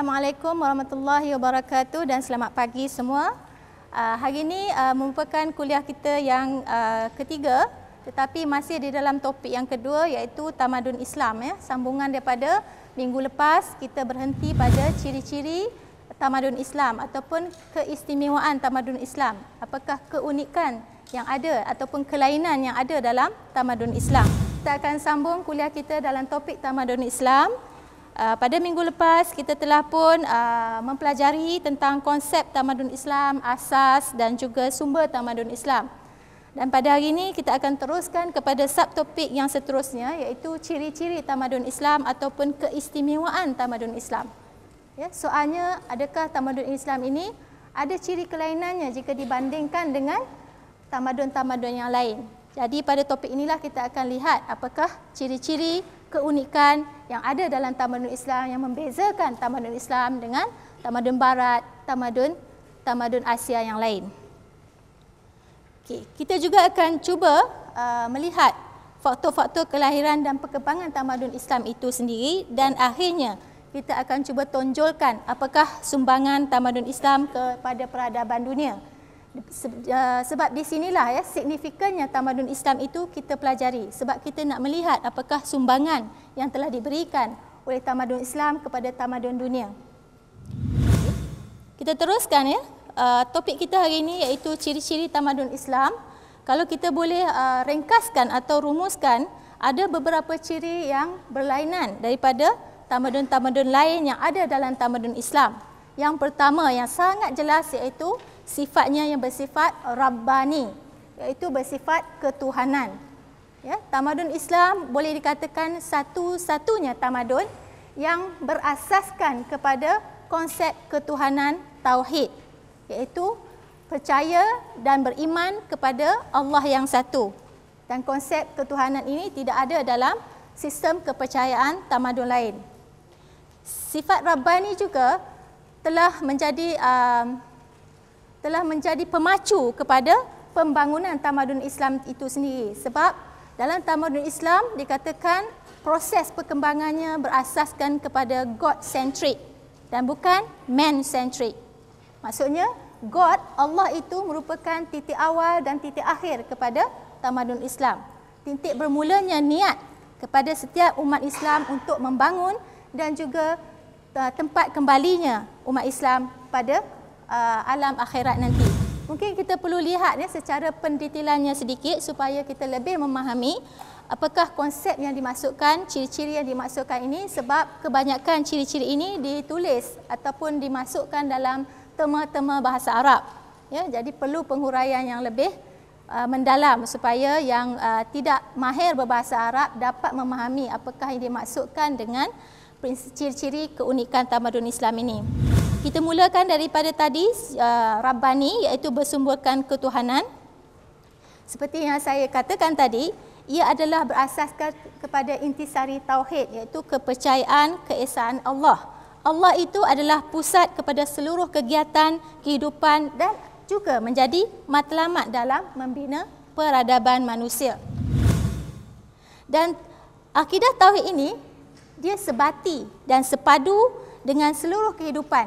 Assalamualaikum warahmatullahi wabarakatuh dan selamat pagi semua. Uh, hari ini uh, merupakan kuliah kita yang uh, ketiga tetapi masih di dalam topik yang kedua iaitu tamadun Islam ya. Sambungan daripada minggu lepas kita berhenti pada ciri-ciri tamadun Islam ataupun keistimewaan tamadun Islam. Apakah keunikan yang ada ataupun kelainan yang ada dalam tamadun Islam. Kita akan sambung kuliah kita dalam topik tamadun Islam. Ah, pada minggu lepas kita telah pun ah, mempelajari tentang konsep tamadun Islam, asas dan juga sumber tamadun Islam. Dan pada hari ini kita akan teruskan kepada subtopik yang seterusnya iaitu ciri-ciri tamadun Islam ataupun keistimewaan tamadun Islam. Ya, soalnya adakah tamadun Islam ini ada ciri kelainannya jika dibandingkan dengan tamadun-tamadun yang lain. Jadi pada topik inilah kita akan lihat apakah ciri-ciri keunikan yang ada dalam tamadun Islam yang membezakan tamadun Islam dengan tamadun barat, tamadun tamadun Asia yang lain. Okey, kita juga akan cuba uh, melihat faktor-faktor kelahiran dan perkembangan tamadun Islam itu sendiri dan akhirnya kita akan cuba tonjolkan apakah sumbangan tamadun Islam kepada peradaban dunia. Eh, sebab di sinilah ya signifikannya tamadun Islam itu kita pelajari sebab kita nak melihat apakah sumbangan yang telah diberikan oleh tamadun Islam kepada tamadun dunia. Kita teruskan ya. Eh, topik kita hari ini iaitu ciri-ciri tamadun Islam. Kalau kita boleh eh, ringkaskan atau rumuskan ada beberapa ciri yang berlainan daripada tamadun-tamadun lain yang ada dalam tamadun Islam. Yang pertama yang sangat jelas iaitu sifatnya yang bersifat rabbani iaitu bersifat ketuhanan. Ya, tamadun Islam boleh dikatakan satu-satunya tamadun yang berasaskan kepada konsep ketuhanan tauhid iaitu percaya dan beriman kepada Allah yang satu. Dan konsep ketuhanan ini tidak ada dalam sistem kepercayaan tamadun lain. Sifat rabbani juga telah menjadi uh, telah menjadi pemacu kepada pembangunan tamadun Islam itu sendiri sebab dalam tamadun Islam dikatakan proses perkembangannya berasaskan kepada god centric dan bukan man centric maksudnya god Allah itu merupakan titik awal dan titik akhir kepada tamadun Islam titik bermulanya niat kepada setiap umat Islam untuk membangun dan juga uh, tempat kembalinya umat Islam pada uh, alam akhirat nanti. Mungkin kita perlu lihat ya secara pendetilannya sedikit supaya kita lebih memahami apakah konsep yang dimasukkan, ciri-ciri yang dimasukkan ini sebab kebanyakan ciri-ciri ini ditulis ataupun dimasukkan dalam tema-tema bahasa Arab. Ya, jadi perlu penghuraian yang lebih uh, mendalam supaya yang uh, tidak mahir berbahasa Arab dapat memahami apakah yang dimasukkan dengan ciri-ciri keunikan tamadun Islam ini. Kita mulakan daripada tadi uh, Rabbani iaitu bersumberkan ketuhanan. Seperti yang saya katakan tadi, ia adalah berasaskan kepada intisari tauhid iaitu kepercayaan keesaan Allah. Allah itu adalah pusat kepada seluruh kegiatan kehidupan dan juga menjadi matlamat dalam membina peradaban manusia. Dan akidah tauhid ini dia sebati dan sepadu dengan seluruh kehidupan.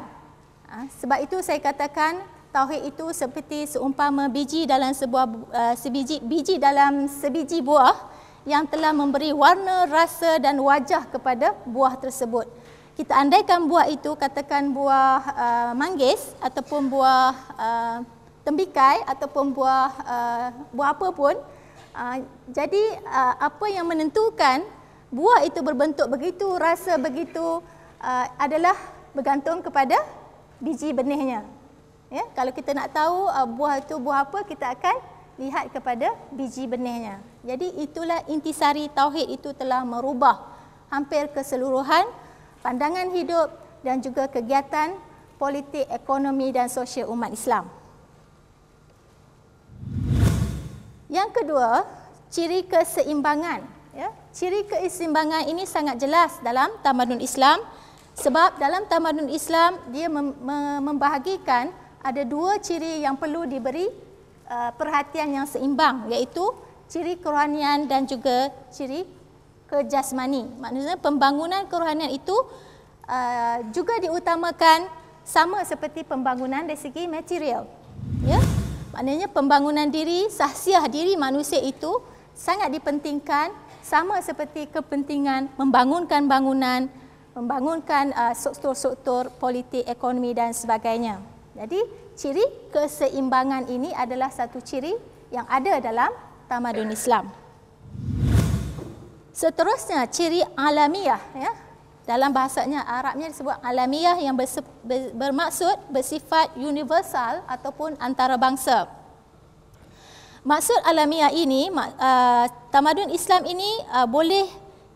Ha, sebab itu saya katakan tauhid itu seperti seumpama biji dalam sebuah eh, sebiji biji dalam sebiji buah yang telah memberi warna, rasa dan wajah kepada buah tersebut. Kita andaikan buah itu katakan buah uh, manggis ataupun buah uh, eh, tembikai ataupun buah uh, buah apa pun uh, jadi uh, apa yang menentukan buah itu berbentuk begitu, rasa begitu uh, adalah bergantung kepada biji benihnya. Ya, kalau kita nak tahu uh, buah itu buah apa, kita akan lihat kepada biji benihnya. Jadi itulah intisari tauhid itu telah merubah hampir keseluruhan pandangan hidup dan juga kegiatan politik, ekonomi dan sosial umat Islam. Yang kedua, ciri keseimbangan Ciri keseimbangan ini sangat jelas dalam tamadun Islam sebab dalam tamadun Islam dia membahagikan ada dua ciri yang perlu diberi uh, perhatian yang seimbang iaitu ciri kerohanian dan juga ciri kejasmani. Maksudnya pembangunan kerohanian itu uh, juga diutamakan sama seperti pembangunan dari segi material. Ya? Maknanya pembangunan diri, sahsiah diri manusia itu sangat dipentingkan sama seperti kepentingan membangunkan bangunan, membangunkan uh, struktur-struktur politik, ekonomi dan sebagainya. Jadi, ciri keseimbangan ini adalah satu ciri yang ada dalam tamadun Islam. Seterusnya, ciri alamiah. Ya. Dalam bahasanya, Arabnya disebut alamiah yang bermaksud bersifat universal ataupun antarabangsa. Maksud alamiah ini, uh, tamadun Islam ini uh, boleh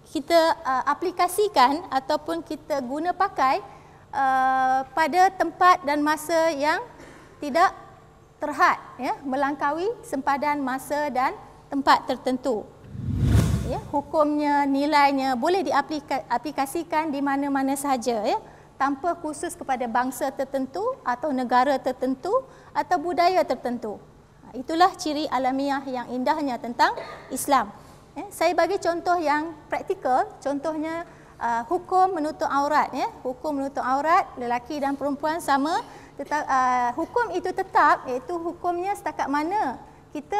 kita uh, aplikasikan ataupun kita guna pakai uh, pada tempat dan masa yang tidak terhad ya melangkaui sempadan masa dan tempat tertentu ya hukumnya nilainya boleh diaplikasikan di mana-mana saja ya tanpa khusus kepada bangsa tertentu atau negara tertentu atau budaya tertentu Ha, itulah ciri alamiah yang indahnya tentang Islam. Ya, saya bagi contoh yang praktikal, contohnya uh, hukum menutup aurat. Ya. Hukum menutup aurat, lelaki dan perempuan sama. Uh, hukum itu tetap, iaitu hukumnya setakat mana kita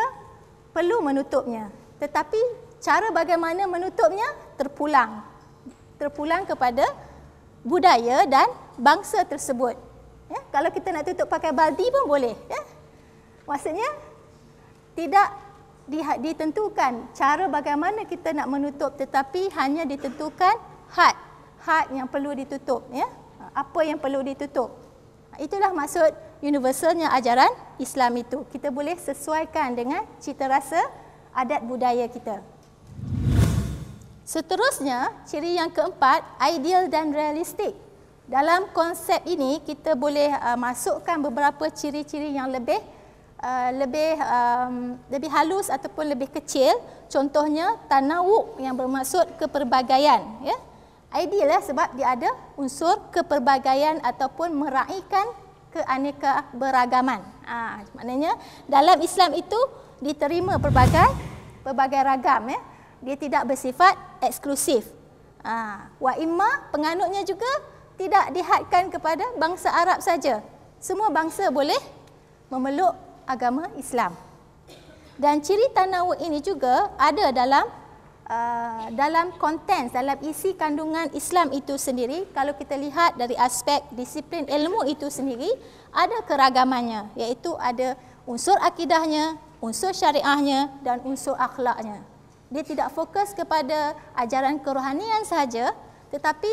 perlu menutupnya. Tetapi cara bagaimana menutupnya terpulang. Terpulang kepada budaya dan bangsa tersebut. Ya, kalau kita nak tutup pakai baldi pun boleh. Boleh. Maksudnya tidak ditentukan cara bagaimana kita nak menutup tetapi hanya ditentukan had. Had yang perlu ditutup ya. Apa yang perlu ditutup? Itulah maksud universalnya ajaran Islam itu. Kita boleh sesuaikan dengan cita rasa adat budaya kita. Seterusnya, ciri yang keempat, ideal dan realistik. Dalam konsep ini, kita boleh uh, masukkan beberapa ciri-ciri yang lebih Uh, lebih um, lebih halus ataupun lebih kecil. Contohnya tanawuk yang bermaksud keperbagaian. Ya. Ideal lah sebab dia ada unsur keperbagaian ataupun meraihkan keaneka beragaman. Ha, maknanya dalam Islam itu diterima pelbagai pelbagai ragam. Ya. Dia tidak bersifat eksklusif. Ha, wa imma penganutnya juga tidak dihadkan kepada bangsa Arab saja. Semua bangsa boleh memeluk agama Islam. Dan ciri tanawu ini juga ada dalam uh, dalam konten, dalam isi kandungan Islam itu sendiri. Kalau kita lihat dari aspek disiplin ilmu itu sendiri, ada keragamannya. Iaitu ada unsur akidahnya, unsur syariahnya dan unsur akhlaknya. Dia tidak fokus kepada ajaran kerohanian sahaja, tetapi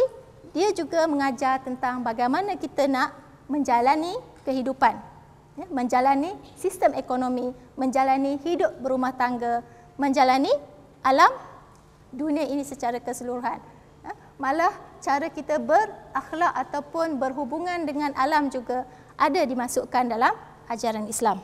dia juga mengajar tentang bagaimana kita nak menjalani kehidupan. Ya, menjalani sistem ekonomi, menjalani hidup berumah tangga, menjalani alam dunia ini secara keseluruhan. Ya, malah cara kita berakhlak ataupun berhubungan dengan alam juga ada dimasukkan dalam ajaran Islam.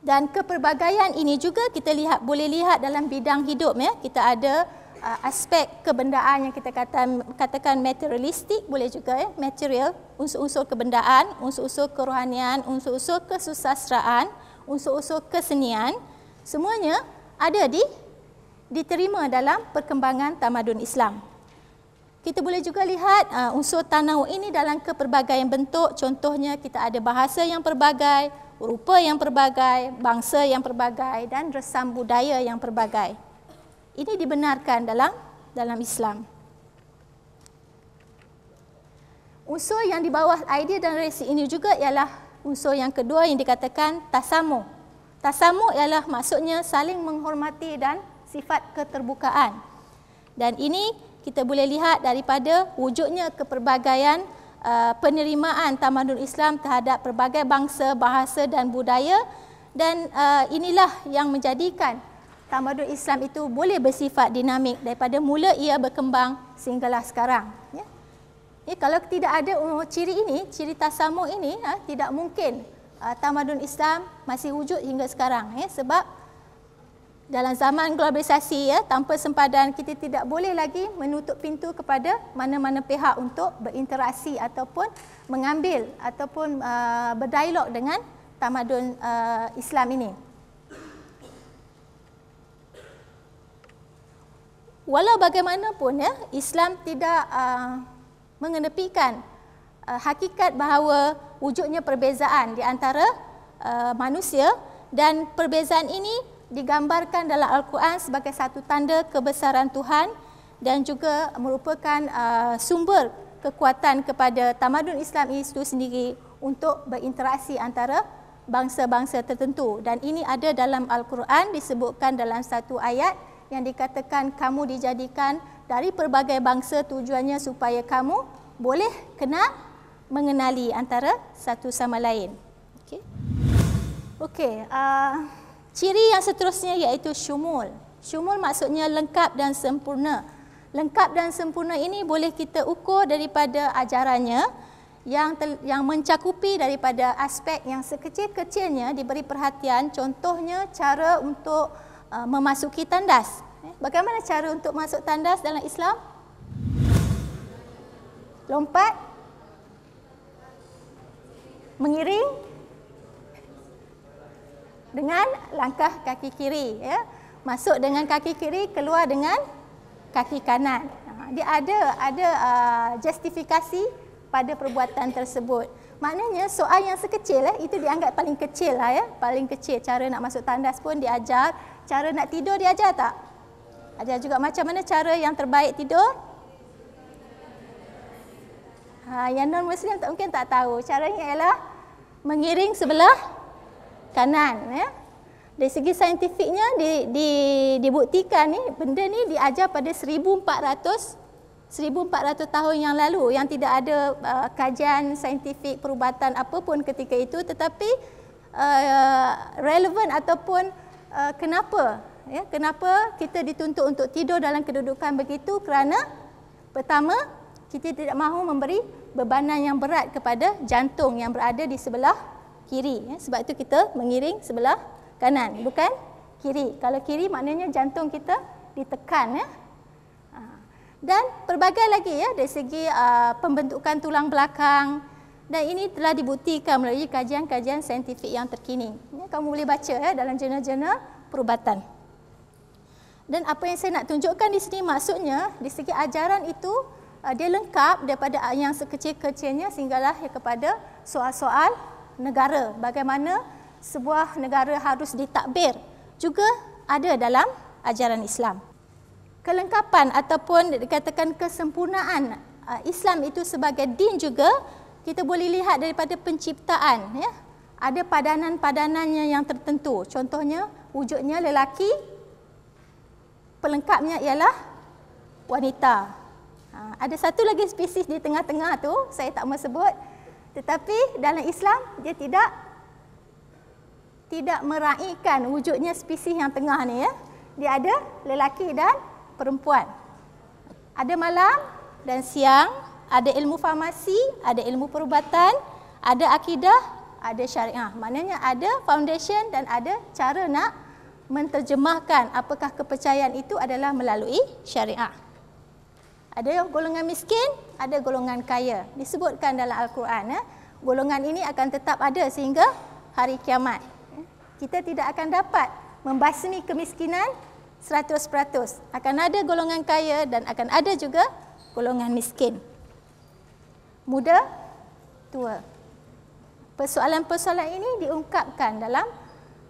Dan keperbagaian ini juga kita lihat boleh lihat dalam bidang hidup ya. Kita ada Uh, aspek kebendaan yang kita kata, katakan materialistik boleh juga ya material unsur-unsur kebendaan unsur-unsur kerohanian unsur-unsur kesusasteraan unsur-unsur kesenian semuanya ada di diterima dalam perkembangan tamadun Islam kita boleh juga lihat uh, unsur tanah ini dalam keperbagaian bentuk contohnya kita ada bahasa yang pelbagai rupa yang pelbagai bangsa yang pelbagai dan resam budaya yang pelbagai ini dibenarkan dalam dalam Islam. Unsur yang di bawah idea dan resi ini juga ialah unsur yang kedua yang dikatakan tasamu. Tasamu ialah maksudnya saling menghormati dan sifat keterbukaan. Dan ini kita boleh lihat daripada wujudnya keperbagaian uh, penerimaan tamadun Islam terhadap pelbagai bangsa, bahasa dan budaya dan uh, inilah yang menjadikan tamadun Islam itu boleh bersifat dinamik daripada mula ia berkembang sehinggalah sekarang. Ya? Ya, kalau tidak ada ciri ini, ciri tasamu ini, ha, tidak mungkin ha, tamadun Islam masih wujud hingga sekarang. Ya? Sebab dalam zaman globalisasi, ya, tanpa sempadan kita tidak boleh lagi menutup pintu kepada mana-mana pihak untuk berinteraksi ataupun mengambil ataupun uh, berdialog dengan tamadun uh, Islam ini. Walau bagaimanapun ya, Islam tidak uh, mengenepikan uh, hakikat bahawa wujudnya perbezaan di antara uh, manusia dan perbezaan ini digambarkan dalam Al-Quran sebagai satu tanda kebesaran Tuhan dan juga merupakan uh, sumber kekuatan kepada tamadun Islam itu sendiri untuk berinteraksi antara bangsa-bangsa tertentu dan ini ada dalam Al-Quran disebutkan dalam satu ayat yang dikatakan kamu dijadikan dari pelbagai bangsa tujuannya supaya kamu boleh kenal mengenali antara satu sama lain. Okey. Okey, uh, ciri yang seterusnya iaitu syumul. Syumul maksudnya lengkap dan sempurna. Lengkap dan sempurna ini boleh kita ukur daripada ajarannya yang tel, yang mencakupi daripada aspek yang sekecil-kecilnya diberi perhatian contohnya cara untuk Uh, memasuki tandas. Eh, bagaimana cara untuk masuk tandas dalam Islam? Lompat. Mengiring. Dengan langkah kaki kiri. Ya. Masuk dengan kaki kiri, keluar dengan kaki kanan. Ha, dia ada ada uh, justifikasi pada perbuatan tersebut. Maknanya soal yang sekecil eh, itu dianggap paling kecil lah ya. Paling kecil cara nak masuk tandas pun diajar. Cara nak tidur diajar tak? Ajar juga macam mana cara yang terbaik tidur? Ha, yang non muslim tak mungkin tak tahu. Caranya ialah mengiring sebelah kanan ya. Dari segi saintifiknya di, di, dibuktikan ni benda ni diajar pada 1400 1400 tahun yang lalu yang tidak ada uh, kajian saintifik perubatan apapun ketika itu tetapi uh, relevan ataupun uh, kenapa ya kenapa kita dituntut untuk tidur dalam kedudukan begitu kerana pertama kita tidak mahu memberi bebanan yang berat kepada jantung yang berada di sebelah kiri ya sebab itu kita mengiring sebelah kanan bukan kiri kalau kiri maknanya jantung kita ditekan ya dan pelbagai lagi ya dari segi uh, pembentukan tulang belakang dan ini telah dibuktikan melalui kajian-kajian saintifik yang terkini. Ini kamu boleh baca ya dalam jurnal-jurnal perubatan. Dan apa yang saya nak tunjukkan di sini maksudnya di segi ajaran itu uh, dia lengkap daripada yang sekecil-kecilnya sehinggalah kepada soal-soal negara bagaimana sebuah negara harus ditakbir juga ada dalam ajaran Islam kelengkapan ataupun dikatakan kesempurnaan uh, Islam itu sebagai din juga kita boleh lihat daripada penciptaan ya ada padanan-padanannya yang tertentu contohnya wujudnya lelaki pelengkapnya ialah wanita ha, ada satu lagi spesies di tengah-tengah tu saya tak mau sebut tetapi dalam Islam dia tidak tidak meraihkan wujudnya spesies yang tengah ni ya dia ada lelaki dan perempuan. Ada malam dan siang, ada ilmu farmasi, ada ilmu perubatan, ada akidah, ada syariah. Ah, maknanya ada foundation dan ada cara nak menterjemahkan apakah kepercayaan itu adalah melalui syariah. Ada golongan miskin, ada golongan kaya. Disebutkan dalam Al-Quran, ya. golongan ini akan tetap ada sehingga hari kiamat. Eh. Kita tidak akan dapat membasmi kemiskinan 100%. Akan ada golongan kaya dan akan ada juga golongan miskin. Muda, tua. Persoalan-persoalan ini diungkapkan dalam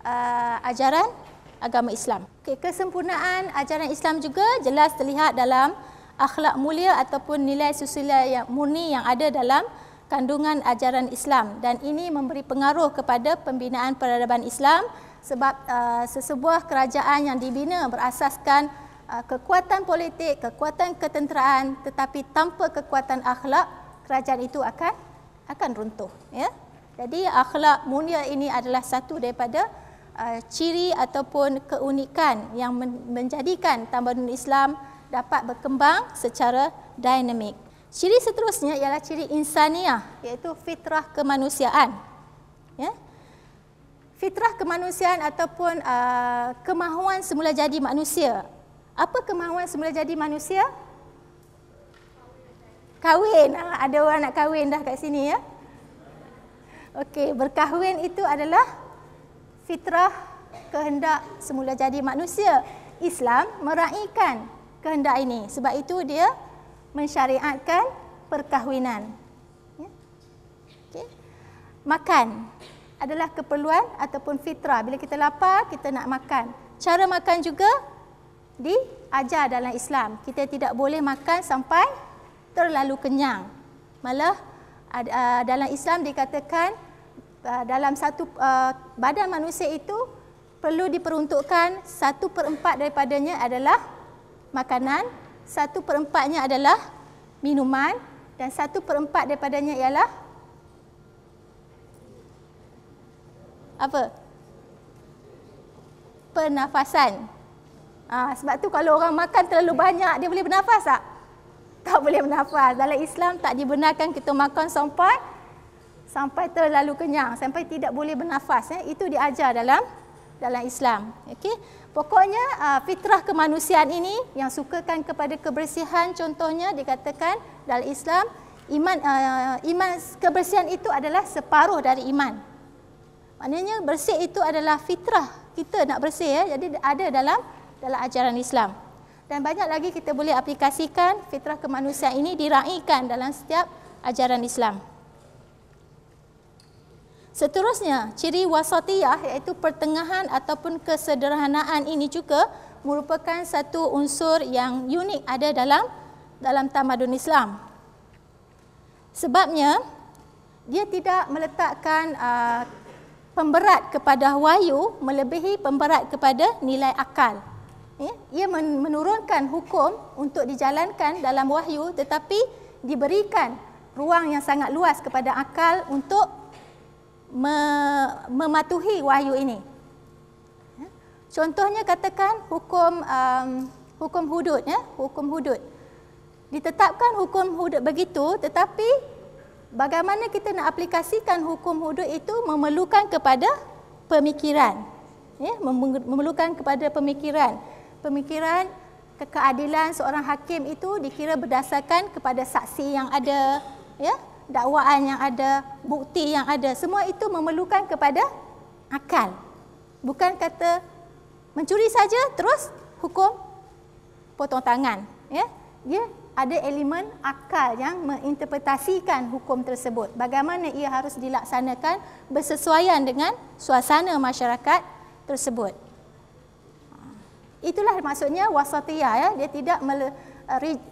uh, ajaran agama Islam. Okay, kesempurnaan ajaran Islam juga jelas terlihat dalam akhlak mulia ataupun nilai susila yang murni yang ada dalam kandungan ajaran Islam dan ini memberi pengaruh kepada pembinaan peradaban Islam sebab uh, sesebuah kerajaan yang dibina berasaskan uh, kekuatan politik, kekuatan ketenteraan tetapi tanpa kekuatan akhlak, kerajaan itu akan akan runtuh, ya. Jadi akhlak mulia ini adalah satu daripada uh, ciri ataupun keunikan yang menjadikan tamadun Islam dapat berkembang secara dinamik. Ciri seterusnya ialah ciri insaniah iaitu fitrah kemanusiaan. Ya fitrah kemanusiaan ataupun uh, kemahuan semula jadi manusia. Apa kemahuan semula jadi manusia? Kahwin. Ah, ada orang nak kahwin dah kat sini ya. Okey, berkahwin itu adalah fitrah kehendak semula jadi manusia. Islam meraihkan kehendak ini. Sebab itu dia mensyariatkan perkahwinan. Ya? Okay. Makan adalah keperluan ataupun fitrah. Bila kita lapar, kita nak makan. Cara makan juga diajar dalam Islam. Kita tidak boleh makan sampai terlalu kenyang. Malah dalam Islam dikatakan dalam satu badan manusia itu perlu diperuntukkan satu perempat daripadanya adalah makanan, satu perempatnya adalah minuman dan satu perempat daripadanya ialah apa? Pernafasan. Ha, sebab tu kalau orang makan terlalu banyak, dia boleh bernafas tak? Tak boleh bernafas. Dalam Islam tak dibenarkan kita makan sampai sampai terlalu kenyang, sampai tidak boleh bernafas. Eh. Itu diajar dalam dalam Islam. Okey. Pokoknya ah, fitrah kemanusiaan ini yang sukakan kepada kebersihan contohnya dikatakan dalam Islam iman uh, iman kebersihan itu adalah separuh dari iman. Maknanya bersih itu adalah fitrah kita nak bersih ya. Jadi ada dalam dalam ajaran Islam. Dan banyak lagi kita boleh aplikasikan fitrah kemanusiaan ini diraikan dalam setiap ajaran Islam. Seterusnya, ciri wasatiyah iaitu pertengahan ataupun kesederhanaan ini juga merupakan satu unsur yang unik ada dalam dalam tamadun Islam. Sebabnya dia tidak meletakkan uh, pemberat kepada wayu melebihi pemberat kepada nilai akal. Ya, ia menurunkan hukum untuk dijalankan dalam wahyu tetapi diberikan ruang yang sangat luas kepada akal untuk mematuhi wahyu ini. Ya, contohnya katakan hukum um, hukum hudud ya, hukum hudud. Ditetapkan hukum hudud begitu tetapi bagaimana kita nak aplikasikan hukum hudud itu memerlukan kepada pemikiran ya memerlukan kepada pemikiran pemikiran keadilan seorang hakim itu dikira berdasarkan kepada saksi yang ada ya dakwaan yang ada bukti yang ada semua itu memerlukan kepada akal bukan kata mencuri saja terus hukum potong tangan ya dia ada elemen akal yang menginterpretasikan hukum tersebut. Bagaimana ia harus dilaksanakan bersesuaian dengan suasana masyarakat tersebut. Itulah maksudnya wasatiyah ya. Dia tidak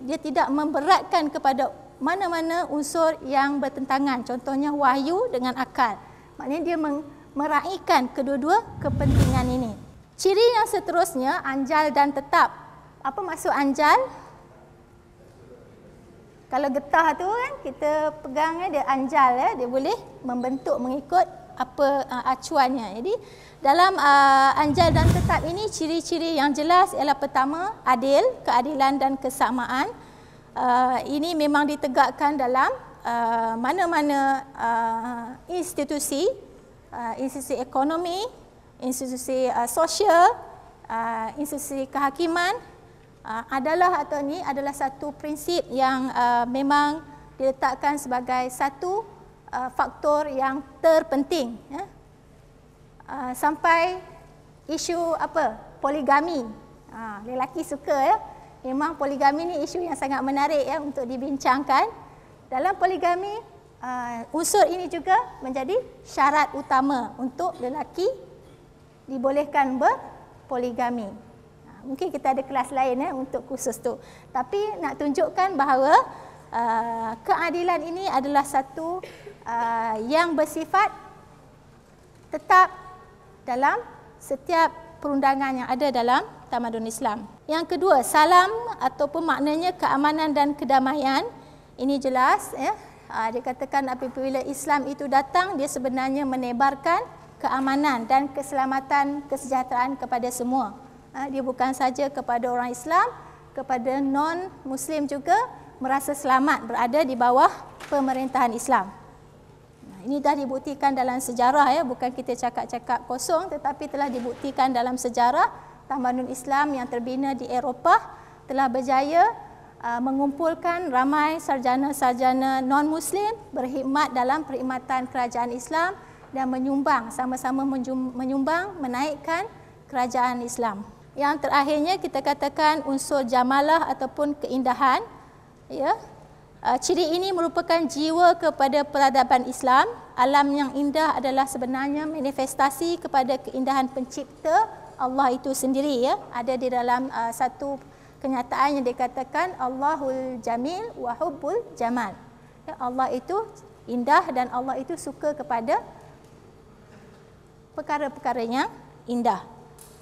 dia tidak memberatkan kepada mana-mana unsur yang bertentangan. Contohnya wahyu dengan akal. Maknanya dia meraihkan kedua-dua kepentingan ini. Ciri yang seterusnya anjal dan tetap. Apa maksud anjal? kalau getah tu kan kita pegang eh, dia anjal ya dia boleh membentuk mengikut apa uh, acuannya. Jadi dalam uh, anjal dan tetap ini ciri-ciri yang jelas ialah pertama adil, keadilan dan kesamaan. Uh, ini memang ditegakkan dalam uh, mana-mana uh, uh, institusi, uh, institusi ekonomi, institusi uh, sosial, uh, institusi kehakiman Ah, adalah atau ni adalah satu prinsip yang ah, memang diletakkan sebagai satu ah, faktor yang terpenting ya. sampai isu apa poligami lelaki suka ya memang poligami ni isu yang sangat menarik ya untuk dibincangkan dalam poligami unsur ini juga menjadi syarat utama untuk lelaki dibolehkan berpoligami mungkin kita ada kelas lain eh, untuk khusus tu. Tapi nak tunjukkan bahawa uh, keadilan ini adalah satu uh, yang bersifat tetap dalam setiap perundangan yang ada dalam tamadun Islam. Yang kedua, salam ataupun maknanya keamanan dan kedamaian. Ini jelas. Eh. Uh, dia katakan apabila Islam itu datang, dia sebenarnya menebarkan keamanan dan keselamatan kesejahteraan kepada semua. Ah, dia bukan saja kepada orang Islam, kepada non-Muslim juga merasa selamat berada di bawah pemerintahan Islam. Ini dah dibuktikan dalam sejarah, ya, bukan kita cakap-cakap kosong tetapi telah dibuktikan dalam sejarah tamadun Islam yang terbina di Eropah telah berjaya ah, mengumpulkan ramai sarjana-sarjana non-Muslim berkhidmat dalam perkhidmatan kerajaan Islam dan menyumbang, sama-sama menyumbang menaikkan kerajaan Islam. Yang terakhirnya kita katakan unsur jamalah ataupun keindahan. Ya. Ah, ciri ini merupakan jiwa kepada peradaban Islam. Alam yang indah adalah sebenarnya manifestasi kepada keindahan pencipta Allah itu sendiri. Ya. Ada di dalam uh, satu kenyataan yang dikatakan Allahul Jamil Wahubul Jamal. Ya, Allah itu indah dan Allah itu suka kepada perkara-perkara yang indah.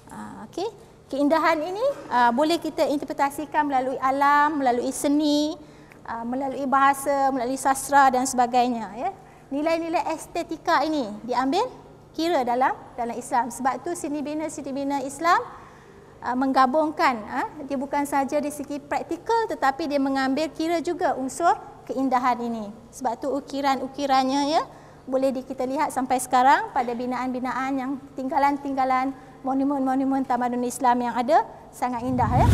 Uh, Okey keindahan ini uh, boleh kita interpretasikan melalui alam, melalui seni, uh, melalui bahasa, melalui sastra dan sebagainya. Ya. Nilai-nilai estetika ini diambil kira dalam dalam Islam. Sebab tu sini bina sini bina Islam uh, menggabungkan. Uh, dia bukan saja di segi praktikal, tetapi dia mengambil kira juga unsur keindahan ini. Sebab tu ukiran ukirannya ya boleh kita lihat sampai sekarang pada binaan-binaan yang tinggalan-tinggalan. tinggalan tinggalan monumen-monumen tamadun Islam yang ada sangat indah ya.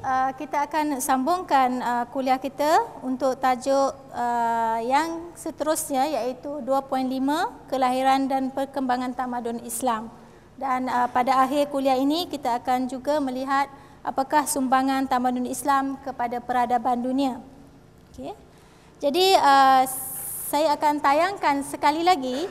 Uh, kita akan sambungkan uh, kuliah kita untuk tajuk uh, yang seterusnya iaitu 2.5 kelahiran dan perkembangan tamadun Islam. Dan pada akhir kuliah ini kita akan juga melihat apakah sumbangan tamadun Islam kepada peradaban dunia. Okey. Jadi saya akan tayangkan sekali lagi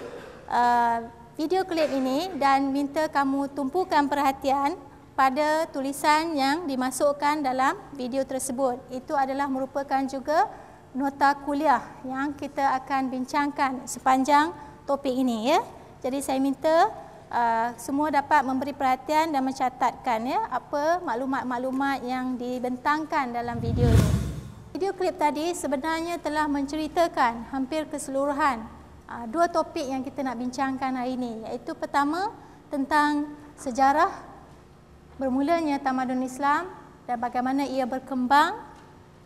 video klip ini dan minta kamu tumpukan perhatian pada tulisan yang dimasukkan dalam video tersebut. Itu adalah merupakan juga nota kuliah yang kita akan bincangkan sepanjang topik ini. Ya. Jadi saya minta uh, semua dapat memberi perhatian dan mencatatkan ya, apa maklumat-maklumat yang dibentangkan dalam video ini. Video klip tadi sebenarnya telah menceritakan hampir keseluruhan uh, dua topik yang kita nak bincangkan hari ini iaitu pertama tentang sejarah bermulanya tamadun Islam dan bagaimana ia berkembang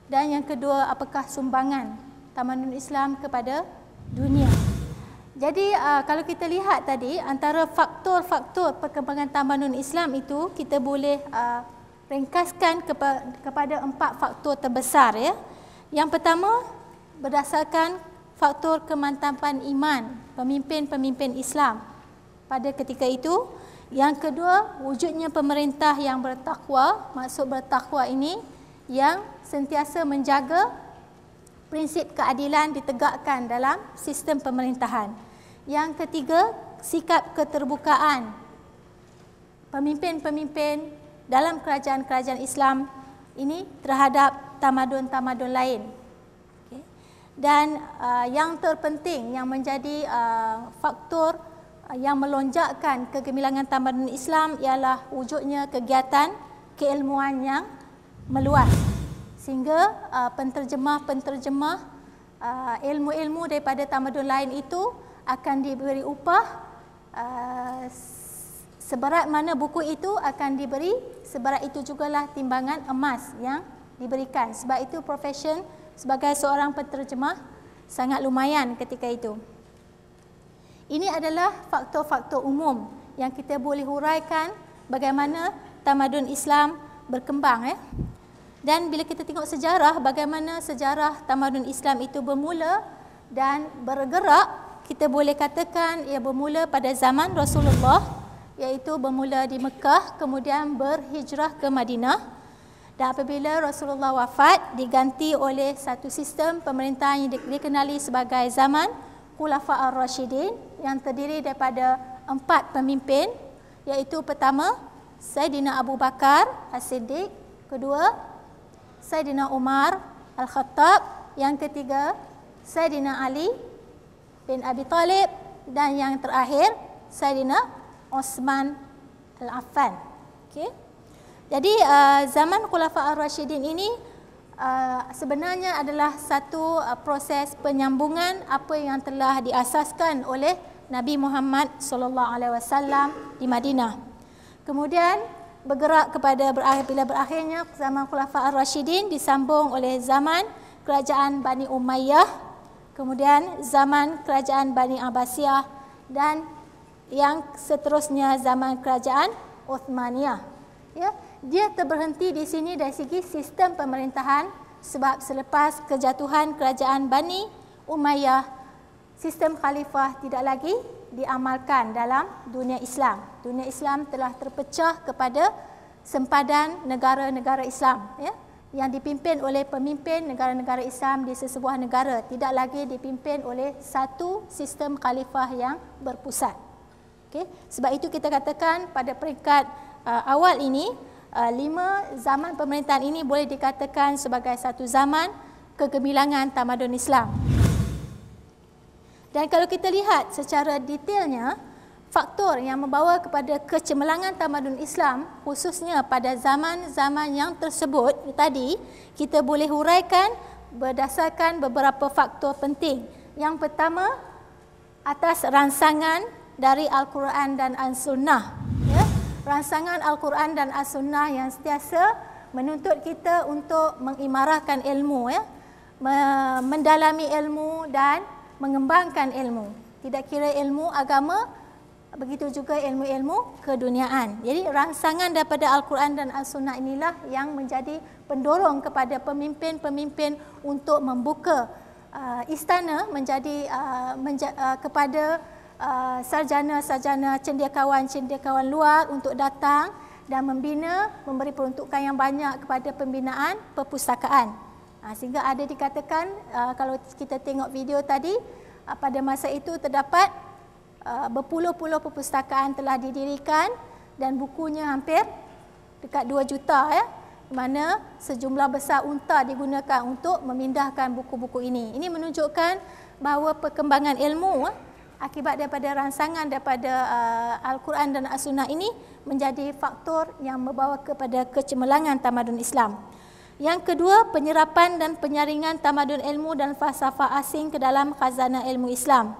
dan yang kedua apakah sumbangan tamadun Islam kepada dunia. Jadi uh, kalau kita lihat tadi antara faktor-faktor perkembangan tamadun Islam itu kita boleh uh, ringkaskan kepa kepada empat faktor terbesar ya. Yang pertama berdasarkan faktor kemantapan iman pemimpin-pemimpin Islam pada ketika itu. Yang kedua, wujudnya pemerintah yang bertakwa, maksud bertakwa ini yang sentiasa menjaga prinsip keadilan ditegakkan dalam sistem pemerintahan. Yang ketiga, sikap keterbukaan pemimpin-pemimpin dalam kerajaan-kerajaan Islam ini terhadap tamadun-tamadun lain dan uh, yang terpenting yang menjadi uh, faktor uh, yang melonjakkan kegemilangan tamadun Islam ialah wujudnya kegiatan keilmuan yang meluas sehingga uh, penterjemah-penterjemah uh, ilmu-ilmu daripada tamadun lain itu akan diberi upah uh, seberat mana buku itu akan diberi seberat itu jugalah timbangan emas yang diberikan sebab itu profession sebagai seorang penterjemah sangat lumayan ketika itu. Ini adalah faktor-faktor umum yang kita boleh huraikan bagaimana tamadun Islam berkembang. Eh. Dan bila kita tengok sejarah, bagaimana sejarah tamadun Islam itu bermula dan bergerak, kita boleh katakan ia bermula pada zaman Rasulullah, iaitu bermula di Mekah, kemudian berhijrah ke Madinah. Dan apabila Rasulullah wafat diganti oleh satu sistem pemerintahan yang dikenali sebagai zaman Khulafa al rashidin yang terdiri daripada empat pemimpin iaitu pertama Sayyidina Abu Bakar al siddiq kedua Sayyidina Umar Al-Khattab, yang ketiga Sayyidina Ali bin Abi Talib dan yang terakhir Sayyidina Osman Al-Affan. Okay. Jadi uh, zaman Khulafa' al-Rashidin ini uh, sebenarnya adalah satu uh, proses penyambungan apa yang telah diasaskan oleh Nabi Muhammad SAW di Madinah. Kemudian bergerak kepada berakhir, bila berakhirnya zaman Khulafa' al-Rashidin disambung oleh zaman kerajaan Bani Umayyah, kemudian zaman kerajaan Bani Abbasiyah dan yang seterusnya zaman kerajaan Uthmaniyah. Ya, dia terberhenti di sini dari segi sistem pemerintahan sebab selepas kejatuhan kerajaan Bani Umayyah, sistem khalifah tidak lagi diamalkan dalam dunia Islam. Dunia Islam telah terpecah kepada sempadan negara-negara Islam ya, yang dipimpin oleh pemimpin negara-negara Islam di sesebuah negara. Tidak lagi dipimpin oleh satu sistem khalifah yang berpusat. Okay. Sebab itu kita katakan pada peringkat uh, awal ini, Uh, lima zaman pemerintahan ini boleh dikatakan sebagai satu zaman kegemilangan tamadun Islam. Dan kalau kita lihat secara detailnya, faktor yang membawa kepada kecemerlangan tamadun Islam khususnya pada zaman-zaman yang tersebut tadi, kita boleh huraikan berdasarkan beberapa faktor penting. Yang pertama, atas rangsangan dari Al-Quran dan An-Sunnah. Yeah rangsangan Al-Quran dan As-Sunnah yang setiasa menuntut kita untuk mengimarahkan ilmu ya mendalami ilmu dan mengembangkan ilmu tidak kira ilmu agama begitu juga ilmu-ilmu keduniaan jadi rangsangan daripada Al-Quran dan As-Sunnah inilah yang menjadi pendorong kepada pemimpin-pemimpin untuk membuka uh, istana menjadi uh, menja- uh, kepada Uh, sarjana-sarjana uh, cendekiawan-cendekiawan luar untuk datang dan membina, memberi peruntukan yang banyak kepada pembinaan perpustakaan. Uh, sehingga ada dikatakan, uh, kalau kita tengok video tadi, uh, pada masa itu terdapat uh, berpuluh-puluh perpustakaan telah didirikan dan bukunya hampir dekat 2 juta ya mana sejumlah besar unta digunakan untuk memindahkan buku-buku ini. Ini menunjukkan bahawa perkembangan ilmu ah, akibat daripada rangsangan daripada uh, Al-Quran dan As-Sunnah ini menjadi faktor yang membawa kepada kecemerlangan tamadun Islam. Yang kedua, penyerapan dan penyaringan tamadun ilmu dan falsafah asing ke dalam khazanah ilmu Islam.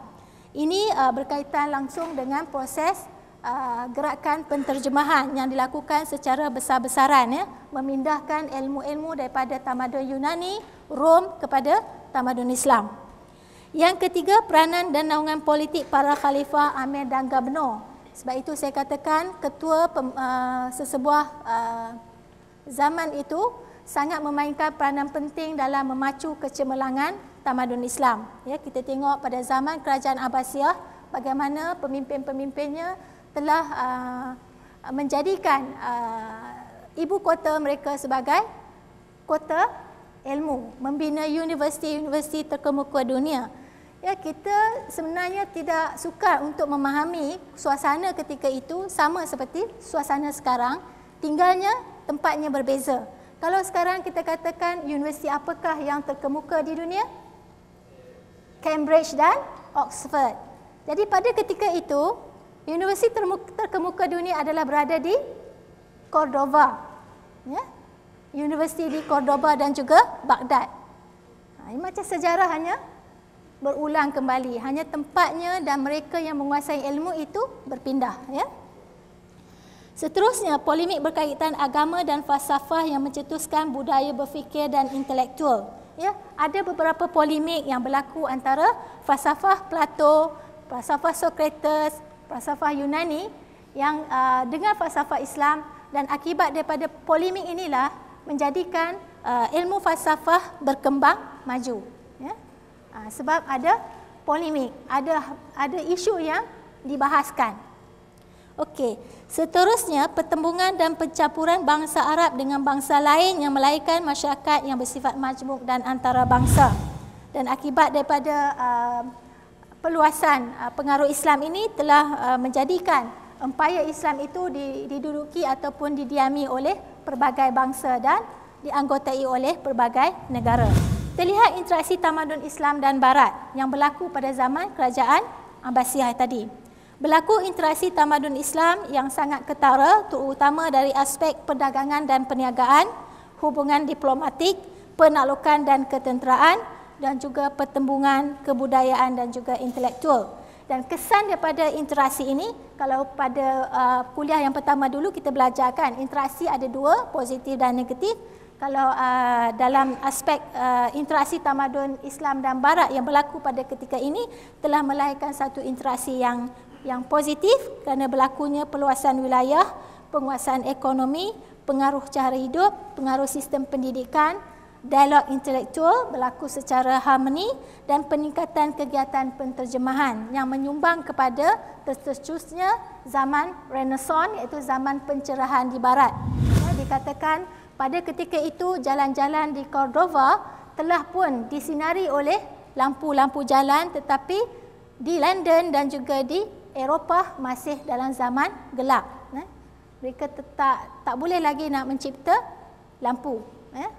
Ini uh, berkaitan langsung dengan proses uh, gerakan penterjemahan yang dilakukan secara besar-besaran ya, memindahkan ilmu-ilmu daripada tamadun Yunani, Rom kepada tamadun Islam. Yang ketiga, peranan dan naungan politik para khalifah, amir dan Gabno. Sebab itu saya katakan ketua pem, uh, sesebuah uh, zaman itu sangat memainkan peranan penting dalam memacu kecemerlangan tamadun Islam. Ya, kita tengok pada zaman kerajaan Abbasiyah bagaimana pemimpin-pemimpinnya telah uh, menjadikan uh, ibu kota mereka sebagai kota ilmu, membina universiti-universiti terkemuka dunia ya kita sebenarnya tidak sukar untuk memahami suasana ketika itu sama seperti suasana sekarang tinggalnya tempatnya berbeza kalau sekarang kita katakan universiti apakah yang terkemuka di dunia Cambridge dan Oxford jadi pada ketika itu universiti terkemuka dunia adalah berada di Cordova ya universiti di Cordoba dan juga Baghdad ha, ini macam sejarah hanya berulang kembali. Hanya tempatnya dan mereka yang menguasai ilmu itu berpindah. Ya? Seterusnya, polemik berkaitan agama dan falsafah yang mencetuskan budaya berfikir dan intelektual. Ya? Ada beberapa polemik yang berlaku antara falsafah Plato, falsafah Socrates, falsafah Yunani yang uh, dengan falsafah Islam dan akibat daripada polemik inilah menjadikan uh, ilmu falsafah berkembang maju. Ah, sebab ada polemik, ada ada isu yang dibahaskan. Okey, seterusnya pertembungan dan pencampuran bangsa Arab dengan bangsa lain yang melahirkan masyarakat yang bersifat majmuk dan antarabangsa. Dan akibat daripada uh, peluasan uh, pengaruh Islam ini telah uh, menjadikan empayar Islam itu diduduki ataupun didiami oleh pelbagai bangsa dan dianggotai oleh pelbagai negara terlihat interaksi tamadun Islam dan Barat yang berlaku pada zaman kerajaan Abbasiyah tadi. Berlaku interaksi tamadun Islam yang sangat ketara terutama dari aspek perdagangan dan perniagaan, hubungan diplomatik, penaklukan dan ketenteraan dan juga pertembungan kebudayaan dan juga intelektual. Dan kesan daripada interaksi ini, kalau pada uh, kuliah yang pertama dulu kita belajarkan, interaksi ada dua, positif dan negatif kalau uh, dalam aspek uh, interaksi tamadun Islam dan Barat yang berlaku pada ketika ini telah melahirkan satu interaksi yang yang positif kerana berlakunya peluasan wilayah, penguasaan ekonomi, pengaruh cara hidup, pengaruh sistem pendidikan, dialog intelektual berlaku secara harmoni dan peningkatan kegiatan penterjemahan yang menyumbang kepada tercetusnya zaman renaissance iaitu zaman pencerahan di barat. Dikatakan pada ketika itu jalan-jalan di Cordova telah pun disinari oleh lampu-lampu jalan tetapi di London dan juga di Eropah masih dalam zaman gelap. Ya. Mereka tetap tak boleh lagi nak mencipta lampu. Ya.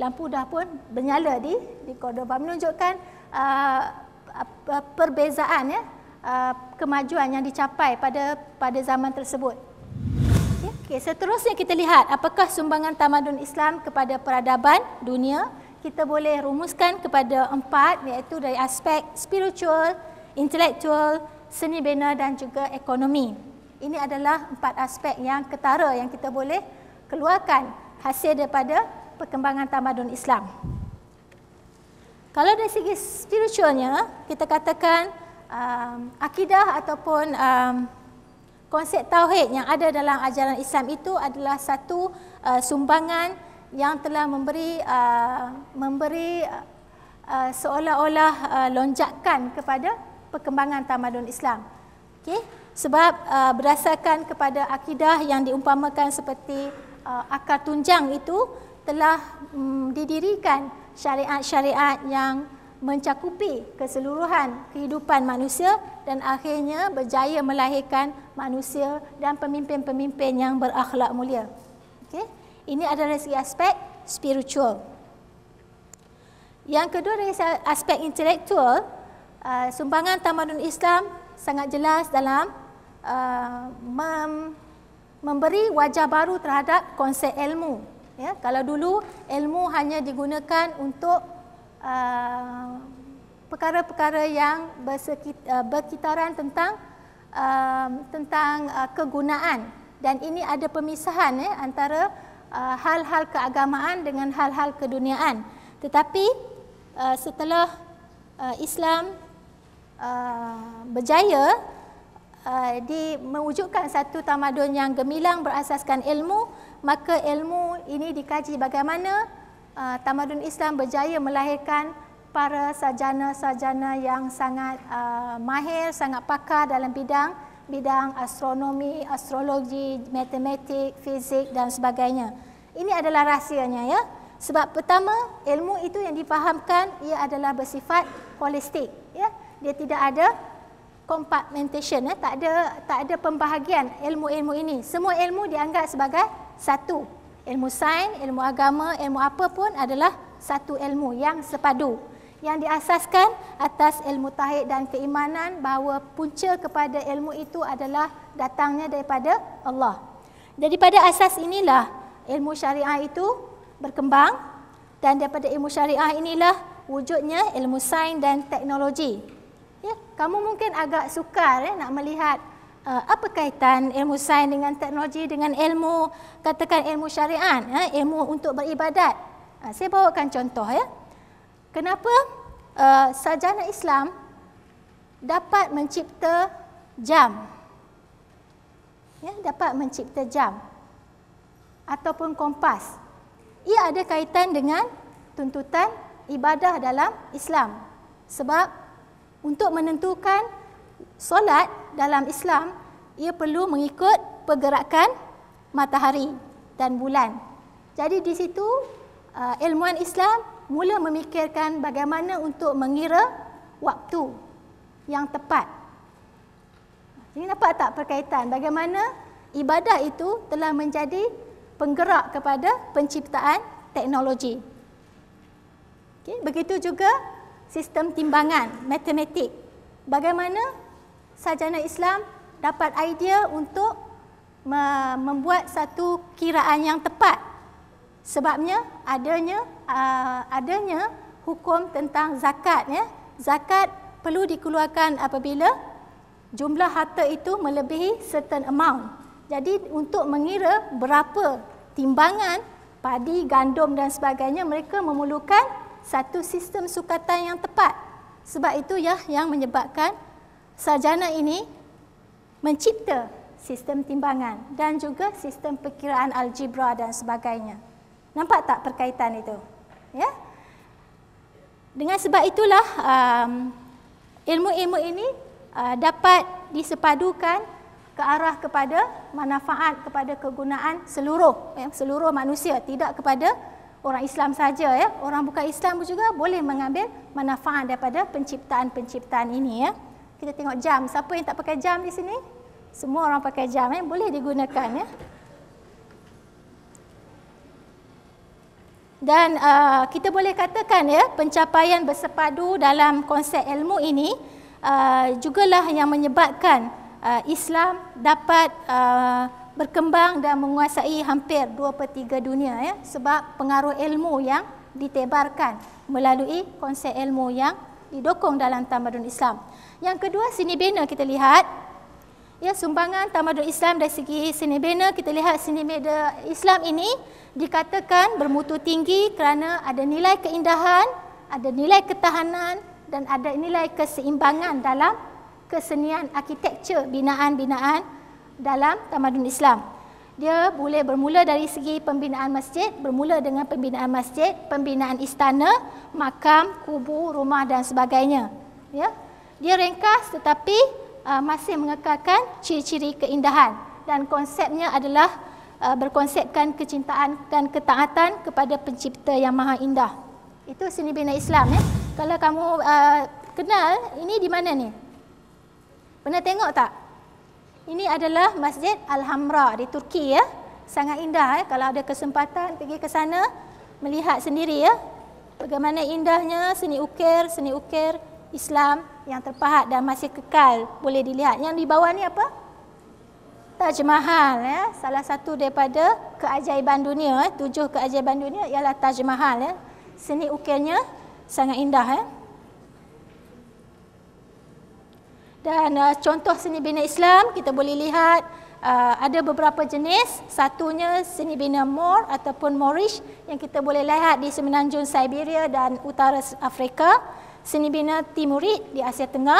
Lampu dah pun menyala di di Cordova menunjukkan perbezaan ya kemajuan yang dicapai pada pada zaman tersebut. Okey, seterusnya kita lihat apakah sumbangan tamadun Islam kepada peradaban dunia? Kita boleh rumuskan kepada empat iaitu dari aspek spiritual, intelektual, seni bina dan juga ekonomi. Ini adalah empat aspek yang ketara yang kita boleh keluarkan hasil daripada perkembangan tamadun Islam. Kalau dari segi spiritualnya, kita katakan um, akidah ataupun um, konsep tauhid yang ada dalam ajaran Islam itu adalah satu uh, sumbangan yang telah memberi uh, memberi uh, seolah-olah uh, lonjakan kepada perkembangan tamadun Islam. Okey, sebab uh, berdasarkan kepada akidah yang diumpamakan seperti uh, akar tunjang itu telah um, didirikan syariat-syariat yang mencakupi keseluruhan kehidupan manusia dan akhirnya berjaya melahirkan manusia dan pemimpin-pemimpin yang berakhlak mulia. Okay? Ini adalah segi aspek spiritual. Yang kedua dari aspek intelektual, uh, sumbangan tamadun Islam sangat jelas dalam uh, memberi wajah baru terhadap konsep ilmu. Ya, kalau dulu ilmu hanya digunakan untuk Uh, perkara-perkara uh, yang bersekit, uh, berkitaran tentang uh, tentang uh, kegunaan dan ini ada pemisahan eh, antara uh, hal-hal uh, keagamaan dengan hal-hal keduniaan. Tetapi uh, setelah uh, Islam uh, berjaya uh, di mewujudkan satu tamadun yang gemilang berasaskan ilmu, maka ilmu ini dikaji bagaimana uh, tamadun Islam berjaya melahirkan para sarjana-sarjana yang sangat uh, mahir, sangat pakar dalam bidang bidang astronomi, astrologi, matematik, fizik dan sebagainya. Ini adalah rahsianya ya. Sebab pertama, ilmu itu yang dipahamkan ia adalah bersifat holistik ya. Dia tidak ada compartmentation ya, tak ada tak ada pembahagian ilmu-ilmu ini. Semua ilmu dianggap sebagai satu ilmu sains, ilmu agama, ilmu apa pun adalah satu ilmu yang sepadu yang diasaskan atas ilmu tahid dan keimanan bahawa punca kepada ilmu itu adalah datangnya daripada Allah. Daripada asas inilah ilmu syariah itu berkembang dan daripada ilmu syariah inilah wujudnya ilmu sains dan teknologi. Ya, kamu mungkin agak sukar ya, nak melihat Eh, apa kaitan ilmu sains dengan teknologi dengan ilmu katakan ilmu syariat eh, ilmu untuk beribadat eh, saya bawakan contoh ya kenapa sajana Islam dapat mencipta jam ya dapat mencipta jam ataupun kompas ia ada kaitan dengan tuntutan ibadah dalam Islam sebab untuk menentukan solat dalam Islam ia perlu mengikut pergerakan matahari dan bulan. Jadi di situ uh, ilmuan Islam mula memikirkan bagaimana untuk mengira waktu yang tepat. Ini nampak tak perkaitan bagaimana ibadah itu telah menjadi penggerak kepada penciptaan teknologi. Okay, begitu juga sistem timbangan, matematik. Bagaimana Sajana Islam dapat idea untuk membuat satu kiraan yang tepat sebabnya adanya uh, adanya hukum tentang zakat ya zakat perlu dikeluarkan apabila jumlah harta itu melebihi certain amount jadi untuk mengira berapa timbangan padi gandum dan sebagainya mereka memerlukan satu sistem sukatan yang tepat sebab itu ya yang menyebabkan sarjana ini mencipta sistem timbangan dan juga sistem perkiraan algebra dan sebagainya. Nampak tak perkaitan itu? Ya. Dengan sebab itulah um, ilmu-ilmu um, ini uh, dapat disepadukan ke arah kepada manfaat kepada kegunaan seluruh ya, seluruh manusia tidak kepada orang Islam saja ya. Orang bukan Islam juga boleh mengambil manfaat daripada penciptaan-penciptaan ini ya. Kita tengok jam. Siapa yang tak pakai jam di sini? Semua orang pakai jam. Eh? Boleh digunakan. Eh? Dan uh, kita boleh katakan ya pencapaian bersepadu dalam konsep ilmu ini uh, lah yang menyebabkan uh, Islam dapat uh, berkembang dan menguasai hampir dua per tiga dunia. Ya, sebab pengaruh ilmu yang ditebarkan melalui konsep ilmu yang didukung dalam tamadun Islam. Yang kedua seni bina kita lihat ya sumbangan tamadun Islam dari segi seni bina kita lihat seni bina Islam ini dikatakan bermutu tinggi kerana ada nilai keindahan, ada nilai ketahanan dan ada nilai keseimbangan dalam kesenian arkitektur binaan-binaan dalam tamadun Islam. Dia boleh bermula dari segi pembinaan masjid, bermula dengan pembinaan masjid, pembinaan istana, makam, kubur, rumah dan sebagainya. Ya, dia ringkas tetapi uh, masih mengekalkan ciri-ciri keindahan dan konsepnya adalah uh, berkonsepkan kecintaan dan ketaatan kepada pencipta yang maha indah. Itu seni bina Islam. Eh? Kalau kamu uh, kenal, ini di mana ni? Pernah tengok tak? Ini adalah Masjid Al-Hamra di Turki. ya. Sangat indah. Eh? Kalau ada kesempatan pergi ke sana, melihat sendiri. ya. Bagaimana indahnya seni ukir, seni ukir Islam yang terpahat dan masih kekal boleh dilihat. Yang di bawah ni apa? Taj Mahal. Ya. Salah satu daripada keajaiban dunia. Ya. Tujuh keajaiban dunia ialah Taj Mahal. Ya. Seni ukirnya sangat indah. Ya. Dan uh, contoh seni bina Islam kita boleh lihat uh, ada beberapa jenis. Satunya seni bina Moor ataupun Moorish yang kita boleh lihat di semenanjung Siberia dan utara Afrika. Seni Bina Timurid di Asia Tengah,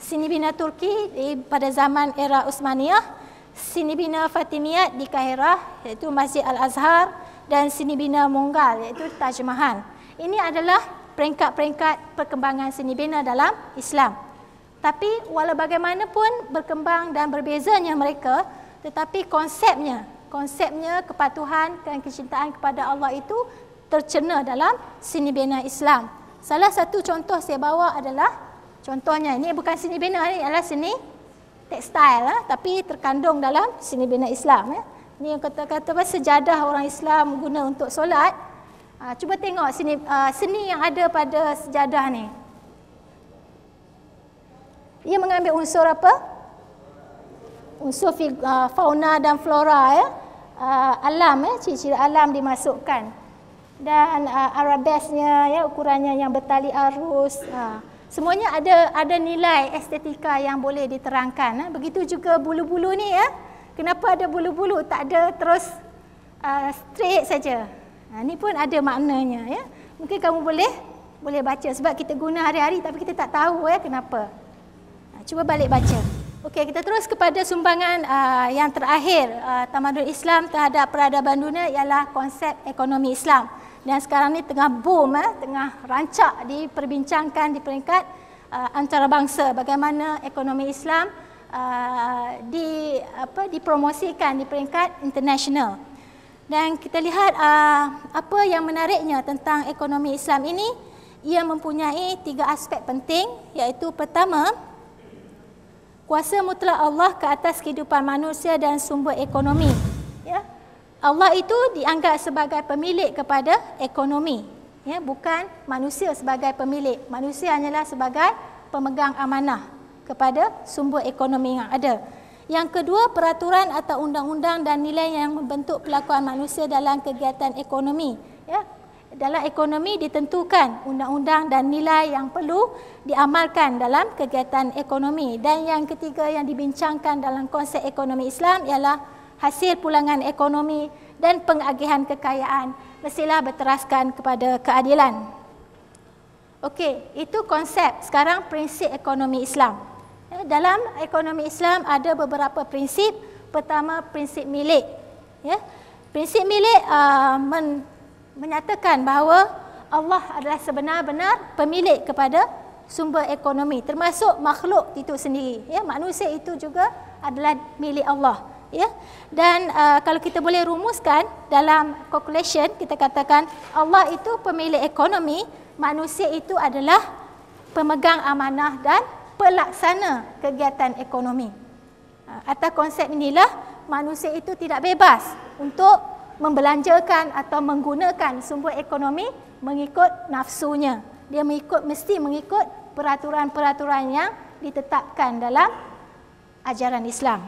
Seni Bina Turki di, pada zaman era Usmaniyah, Seni Bina Fatimiyat di Kaherah iaitu Masjid Al-Azhar dan Seni Bina Mongol iaitu Taj Mahal. Ini adalah peringkat-peringkat perkembangan seni bina dalam Islam. Tapi walau bagaimanapun berkembang dan berbezanya mereka, tetapi konsepnya, konsepnya kepatuhan dan kecintaan kepada Allah itu tercerna dalam seni bina Islam. Salah satu contoh saya bawa adalah contohnya ini bukan seni bina ni adalah seni tekstil lah, tapi terkandung dalam seni bina Islam ya. Eh. Ini yang kata-kata sejadah orang Islam guna untuk solat. Ha, cuba tengok seni uh, seni yang ada pada sejadah ni. Ia mengambil unsur apa? Unsur ah, fauna dan flora ya. Uh, alam ya, ciri-ciri alam dimasukkan dan uh, arabesnya ya ukurannya yang bertali arus uh, semuanya ada ada nilai estetika yang boleh diterangkan uh. begitu juga bulu-bulu ni ya kenapa ada bulu-bulu tak ada terus uh, straight saja ha ni pun ada maknanya ya mungkin kamu boleh boleh baca sebab kita guna hari-hari tapi kita tak tahu ya kenapa uh, cuba balik baca Okey, kita terus kepada sumbangan uh, yang terakhir uh, tamadun Islam terhadap peradaban dunia ialah konsep ekonomi Islam dan sekarang ni tengah boom eh, tengah rancak diperbincangkan di peringkat uh, antarabangsa bagaimana ekonomi Islam uh, di apa dipromosikan di peringkat international. Dan kita lihat uh, apa yang menariknya tentang ekonomi Islam ini ia mempunyai tiga aspek penting iaitu pertama kuasa mutlak Allah ke atas kehidupan manusia dan sumber ekonomi. Allah itu dianggap sebagai pemilik kepada ekonomi. Ya, bukan manusia sebagai pemilik. Manusia hanyalah sebagai pemegang amanah kepada sumber ekonomi yang ada. Yang kedua, peraturan atau undang-undang dan nilai yang membentuk pelakuan manusia dalam kegiatan ekonomi. Ya, dalam ekonomi ditentukan undang-undang dan nilai yang perlu diamalkan dalam kegiatan ekonomi. Dan yang ketiga yang dibincangkan dalam konsep ekonomi Islam ialah hasil pulangan ekonomi dan pengagihan kekayaan mestilah berteraskan kepada keadilan. Okey, itu konsep sekarang prinsip ekonomi Islam. Ya, dalam ekonomi Islam ada beberapa prinsip. Pertama, prinsip milik. Ya, prinsip milik uh, menyatakan bahawa Allah adalah sebenar-benar pemilik kepada sumber ekonomi termasuk makhluk itu sendiri. Ya, manusia itu juga adalah milik Allah ya dan uh, kalau kita boleh rumuskan dalam calculation kita katakan Allah itu pemilik ekonomi manusia itu adalah pemegang amanah dan pelaksana kegiatan ekonomi ha, atas konsep inilah manusia itu tidak bebas untuk membelanjakan atau menggunakan sumber ekonomi mengikut nafsunya dia mengikut mesti mengikut peraturan-peraturan yang ditetapkan dalam ajaran Islam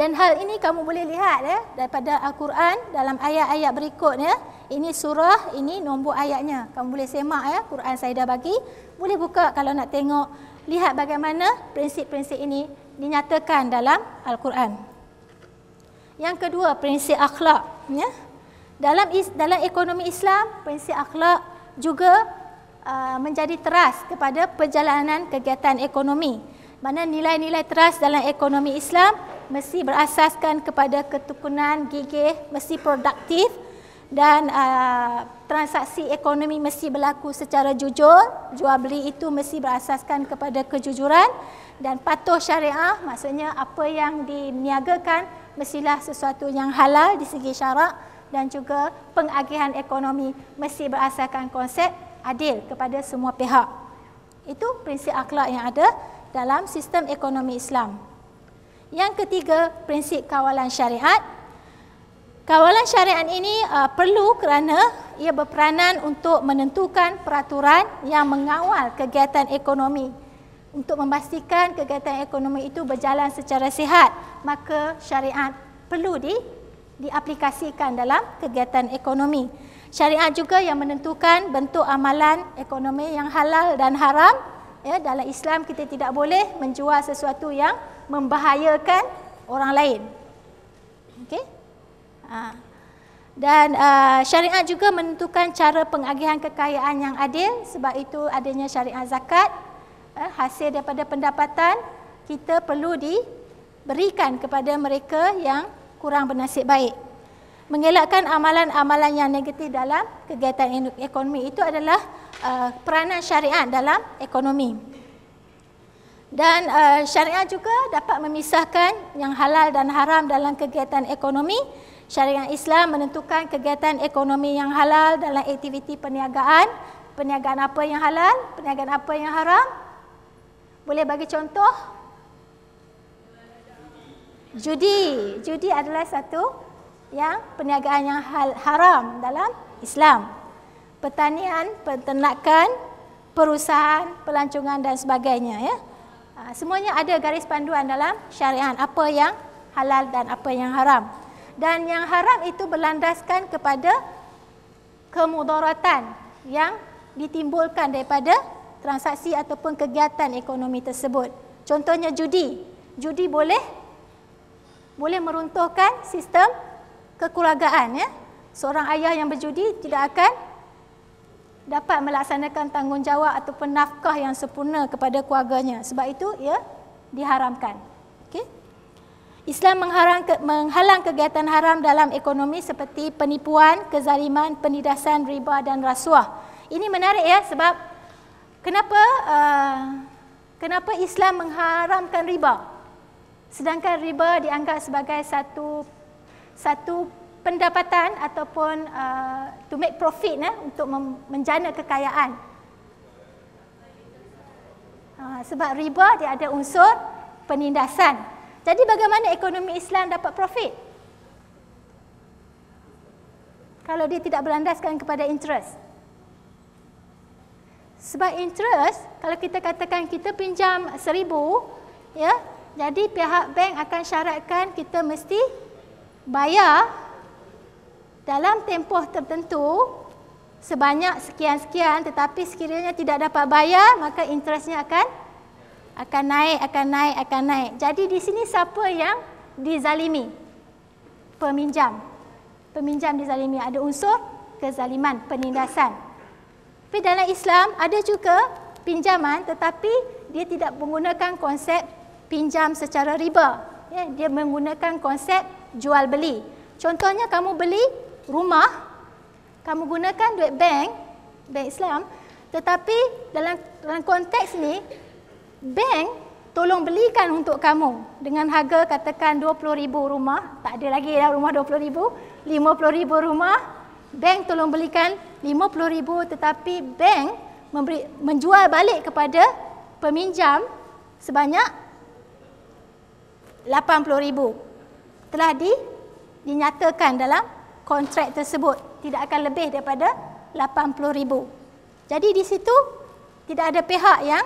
dan hal ini kamu boleh lihat ya daripada Al-Quran dalam ayat-ayat berikutnya. Ini surah, ini nombor ayatnya. Kamu boleh semak ya Quran saya dah bagi. Boleh buka kalau nak tengok lihat bagaimana prinsip-prinsip ini dinyatakan dalam Al-Quran. Yang kedua, prinsip akhlak ya. Dalam dalam ekonomi Islam, prinsip akhlak juga uh, menjadi teras kepada perjalanan kegiatan ekonomi. Mana nilai-nilai teras dalam ekonomi Islam mesti berasaskan kepada ketukunan gigih, mesti produktif dan uh, transaksi ekonomi mesti berlaku secara jujur. Jual beli itu mesti berasaskan kepada kejujuran dan patuh syariah maksudnya apa yang diniagakan mestilah sesuatu yang halal di segi syarak dan juga pengagihan ekonomi mesti berasaskan konsep adil kepada semua pihak. Itu prinsip akhlak yang ada dalam sistem ekonomi Islam. Yang ketiga, prinsip kawalan syariat. Kawalan syariat ini uh, perlu kerana ia berperanan untuk menentukan peraturan yang mengawal kegiatan ekonomi. Untuk memastikan kegiatan ekonomi itu berjalan secara sihat, maka syariat perlu di diaplikasikan dalam kegiatan ekonomi. Syariat juga yang menentukan bentuk amalan ekonomi yang halal dan haram Ya, dalam Islam kita tidak boleh menjual sesuatu yang membahayakan orang lain. Okey? Ha. Dan uh, syariat juga menentukan cara pengagihan kekayaan yang adil sebab itu adanya syariat zakat uh, hasil daripada pendapatan kita perlu diberikan kepada mereka yang kurang bernasib baik mengelakkan amalan-amalan yang negatif dalam kegiatan ekonomi itu adalah uh, peranan syariat dalam ekonomi. Dan uh, syariat juga dapat memisahkan yang halal dan haram dalam kegiatan ekonomi. Syariat Islam menentukan kegiatan ekonomi yang halal dalam aktiviti perniagaan. Perniagaan apa yang halal, perniagaan apa yang haram. Boleh bagi contoh? Judi. Judi adalah satu yang perniagaan yang hal haram dalam Islam. Pertanian, peternakan, perusahaan, pelancongan dan sebagainya ya. Ah, semuanya ada garis panduan dalam syariat apa yang halal dan apa yang haram. Dan yang haram itu berlandaskan kepada kemudaratan yang ditimbulkan daripada transaksi ataupun kegiatan ekonomi tersebut. Contohnya judi. Judi boleh boleh meruntuhkan sistem kekeluargaan ya. Seorang ayah yang berjudi tidak akan dapat melaksanakan tanggungjawab ataupun nafkah yang sempurna kepada keluarganya. Sebab itu ya diharamkan. Okey. Islam mengharang, menghalang kegiatan haram dalam ekonomi seperti penipuan, kezaliman, penindasan, riba dan rasuah. Ini menarik ya sebab kenapa uh, kenapa Islam mengharamkan riba? Sedangkan riba dianggap sebagai satu satu pendapatan ataupun uh, to make profit eh, untuk mem- menjana kekayaan. Uh, sebab riba dia ada unsur penindasan. Jadi bagaimana ekonomi Islam dapat profit? Kalau dia tidak berlandaskan kepada interest. Sebab interest, kalau kita katakan kita pinjam seribu, ya, jadi pihak bank akan syaratkan kita mesti bayar dalam tempoh tertentu sebanyak sekian-sekian tetapi sekiranya tidak dapat bayar maka interestnya akan akan naik, akan naik, akan naik. Jadi di sini siapa yang dizalimi? Peminjam. Peminjam dizalimi. Ada unsur kezaliman, penindasan. Tapi dalam Islam ada juga pinjaman tetapi dia tidak menggunakan konsep pinjam secara riba. Ya, dia menggunakan konsep jual beli. Contohnya kamu beli rumah, kamu gunakan duit bank, bank Islam, tetapi dalam dalam konteks ni bank tolong belikan untuk kamu dengan harga katakan 20,000 rumah, tak ada lagi dah rumah 20,000, 50,000 rumah, bank tolong belikan 50,000 tetapi bank memberi, menjual balik kepada peminjam sebanyak 80,000 telah di, dinyatakan dalam kontrak tersebut tidak akan lebih daripada 80,000. Jadi di situ tidak ada pihak yang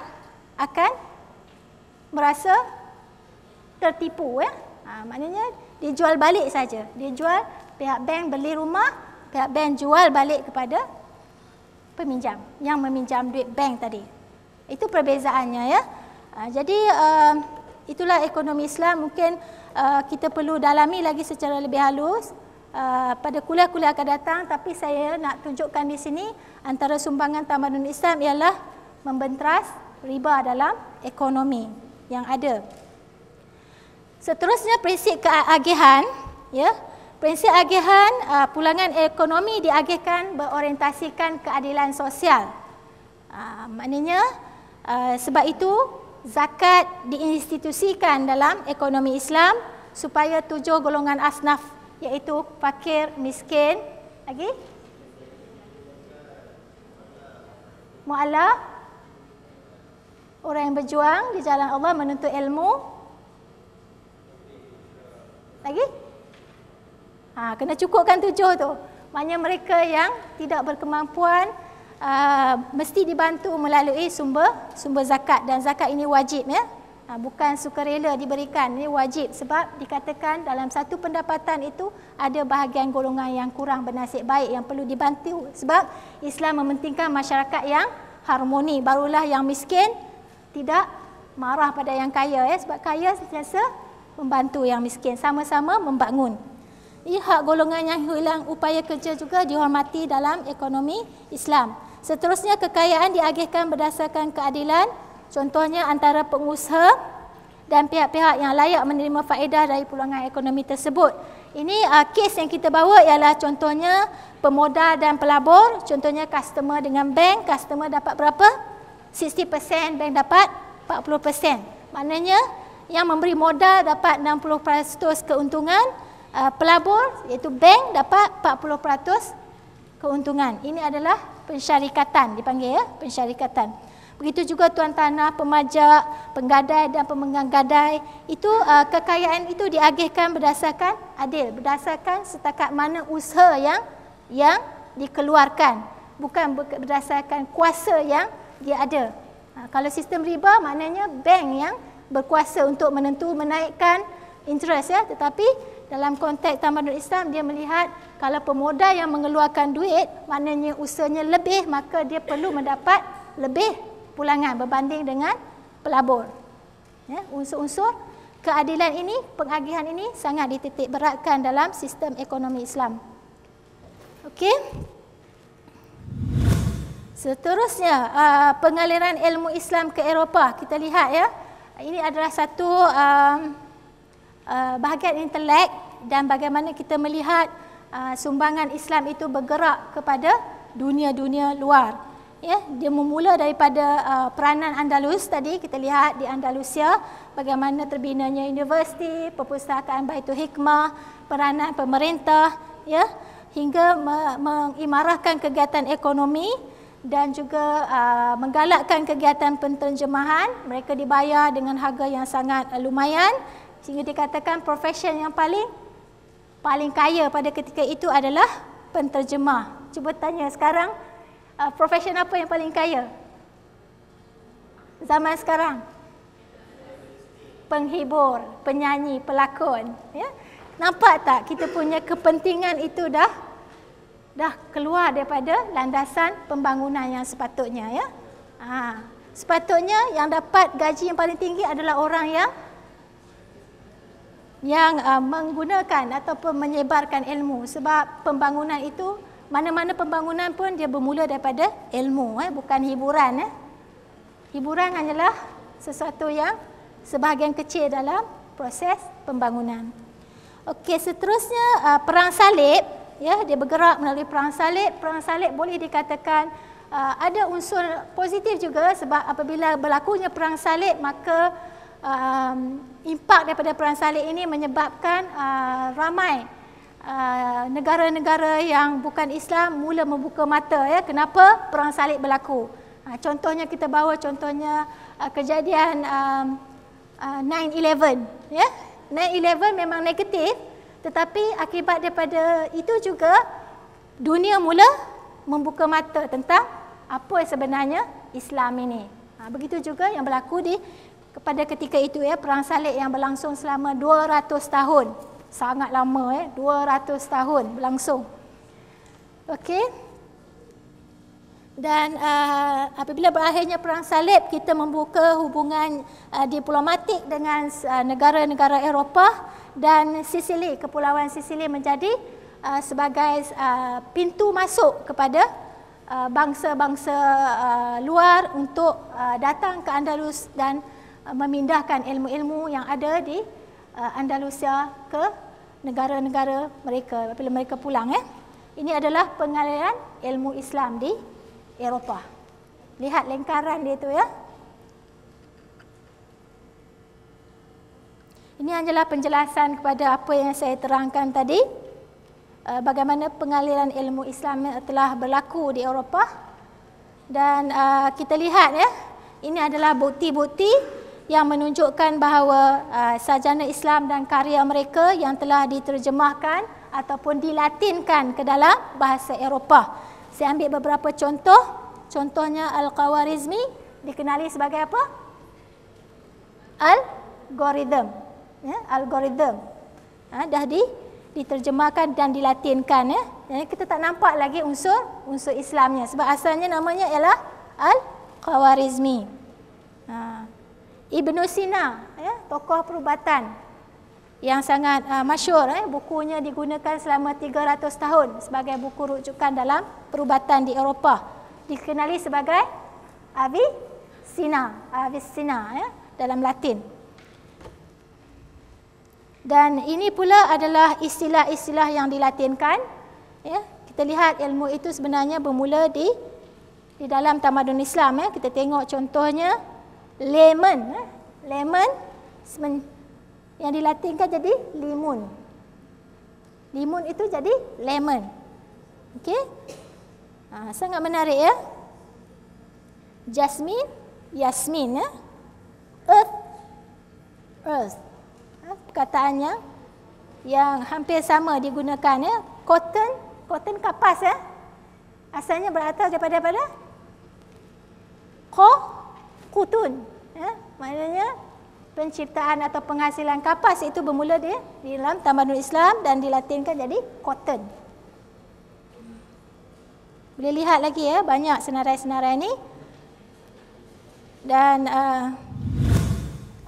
akan merasa tertipu ya. Ha, maknanya dia jual balik saja. Dia jual pihak bank beli rumah, pihak bank jual balik kepada peminjam yang meminjam duit bank tadi. Itu perbezaannya ya. Ha, jadi uh, itulah ekonomi Islam mungkin Eh, kita perlu dalami lagi secara lebih halus uh, pada kuliah-kuliah akan datang tapi saya nak tunjukkan di sini antara sumbangan tamadun Islam ialah membentras riba dalam ekonomi yang ada. Seterusnya prinsip keagihan, ya. Prinsip agihan, uh, pulangan ekonomi diagihkan berorientasikan keadilan sosial. Uh, maknanya uh, sebab itu zakat diinstitusikan dalam ekonomi Islam supaya tujuh golongan asnaf iaitu fakir, miskin, lagi mualla orang yang berjuang di jalan Allah menuntut ilmu lagi ha, kena cukupkan tujuh tu banyak mereka yang tidak berkemampuan uh, mesti dibantu melalui sumber sumber zakat dan zakat ini wajib ya. Ha, bukan sukarela diberikan ini wajib sebab dikatakan dalam satu pendapatan itu ada bahagian golongan yang kurang bernasib baik yang perlu dibantu sebab Islam mementingkan masyarakat yang harmoni barulah yang miskin tidak marah pada yang kaya ya sebab kaya sentiasa membantu yang miskin sama-sama membangun ini hak golongan yang hilang upaya kerja juga dihormati dalam ekonomi Islam Seterusnya kekayaan diagihkan berdasarkan keadilan, contohnya antara pengusaha dan pihak-pihak yang layak menerima faedah dari pulangan ekonomi tersebut. Ini uh, kes yang kita bawa ialah contohnya pemodal dan pelabur, contohnya customer dengan bank, customer dapat berapa? 60%, bank dapat 40%. Maknanya yang memberi modal dapat 60% keuntungan, uh, pelabur iaitu bank dapat 40% keuntungan. Ini adalah pensyarikatan dipanggil ya, pensyarikatan. Begitu juga tuan tanah, pemajak, penggadai dan pemegang gadai, itu uh, kekayaan itu diagihkan berdasarkan adil, berdasarkan setakat mana usaha yang yang dikeluarkan, bukan berdasarkan kuasa yang dia ada. Ha, kalau sistem riba maknanya bank yang berkuasa untuk menentu menaikkan interest ya, tetapi dalam konteks tamadun Islam dia melihat kalau pemodal yang mengeluarkan duit maknanya usahanya lebih maka dia perlu mendapat lebih pulangan berbanding dengan pelabur. Ya, unsur-unsur keadilan ini, pengagihan ini sangat dititik beratkan dalam sistem ekonomi Islam. Okey. Seterusnya, uh, pengaliran ilmu Islam ke Eropah. Kita lihat ya. Ini adalah satu um, Uh, bahagian intelek dan bagaimana kita melihat uh, sumbangan Islam itu bergerak kepada dunia-dunia luar. Ya, dia memula daripada uh, peranan Andalus tadi kita lihat di Andalusia bagaimana terbinanya universiti, perpustakaan Baitul Hikmah, peranan pemerintah ya hingga me- mengimarahkan kegiatan ekonomi dan juga uh, menggalakkan kegiatan penterjemahan, mereka dibayar dengan harga yang sangat uh, lumayan sehingga dikatakan profession yang paling paling kaya pada ketika itu adalah penterjemah. Cuba tanya sekarang uh, profession apa yang paling kaya? Zaman sekarang. Penghibur, penyanyi, pelakon, ya. Nampak tak kita punya kepentingan itu dah dah keluar daripada landasan pembangunan yang sepatutnya ya. Ha. Sepatutnya yang dapat gaji yang paling tinggi adalah orang yang yang uh, menggunakan ataupun menyebarkan ilmu sebab pembangunan itu mana-mana pembangunan pun dia bermula daripada ilmu eh bukan hiburan eh hiburan hanyalah sesuatu yang sebahagian kecil dalam proses pembangunan okey seterusnya uh, perang salib ya dia bergerak melalui perang salib perang salib boleh dikatakan uh, ada unsur positif juga sebab apabila berlakunya perang salib maka um, impak daripada Perang Salib ini menyebabkan uh, ramai uh, negara-negara uh, yang bukan Islam mula membuka mata ya kenapa Perang Salib berlaku. Uh, contohnya kita bawa contohnya uh, kejadian um, uh, 9-11. Ya? 9-11 memang negatif tetapi akibat daripada itu juga dunia mula membuka mata tentang apa sebenarnya Islam ini. Ha, begitu juga yang berlaku di kepada ketika itu ya perang salib yang berlangsung selama 200 tahun. Sangat lama ya, 200 tahun berlangsung. Okey. Dan uh, apabila berakhirnya perang salib, kita membuka hubungan uh, diplomatik dengan ah, negara-negara uh, Eropah dan Sicily, kepulauan Sicily menjadi uh, sebagai uh, pintu masuk kepada bangsa-bangsa uh, uh, luar untuk uh, datang ke Andalus dan Uh, memindahkan ilmu-ilmu yang ada di uh, Andalusia ke negara-negara mereka apabila mereka pulang eh. Ini adalah pengaliran ilmu Islam di Eropah. Lihat lingkaran dia tu ya. Ini adalah penjelasan kepada apa yang saya terangkan tadi. Uh, bagaimana pengaliran ilmu Islam telah berlaku di Eropah. Dan kita lihat ya. Ini adalah bukti-bukti yang menunjukkan bahawa uh, sarjana Islam dan karya mereka yang telah diterjemahkan ataupun dilatinkan ke dalam bahasa Eropah. Saya ambil beberapa contoh. Contohnya Al-Qawarizmi dikenali sebagai apa? Algorithm. Ya, algorithm. Ha, dah di, diterjemahkan dan dilatinkan. Ya. Jadi kita tak nampak lagi unsur unsur Islamnya. Sebab asalnya namanya ialah Al-Qawarizmi. Haa. Ibn Sina, ya, tokoh perubatan yang sangat uh, masyur. Eh, bukunya digunakan selama 300 tahun sebagai buku rujukan dalam perubatan di Eropah. Dikenali sebagai Avicina, Avicina ya, dalam Latin. Dan ini pula adalah istilah-istilah yang dilatinkan. Ya. Kita lihat ilmu itu sebenarnya bermula di di dalam tamadun Islam. Ya. Kita tengok Contohnya lemon ha? lemon yang dilatinkan jadi limun limun itu jadi lemon okey ha, sangat menarik ya jasmine yasmin ya earth earth ha, perkataan yang hampir sama digunakan ya cotton cotton kapas ya asalnya berasal daripada apa dah kutun. Ya, maknanya penciptaan atau penghasilan kapas itu bermula di, di dalam tamadun Islam dan dilatinkan jadi cotton. Boleh lihat lagi ya banyak senarai-senarai ini Dan uh,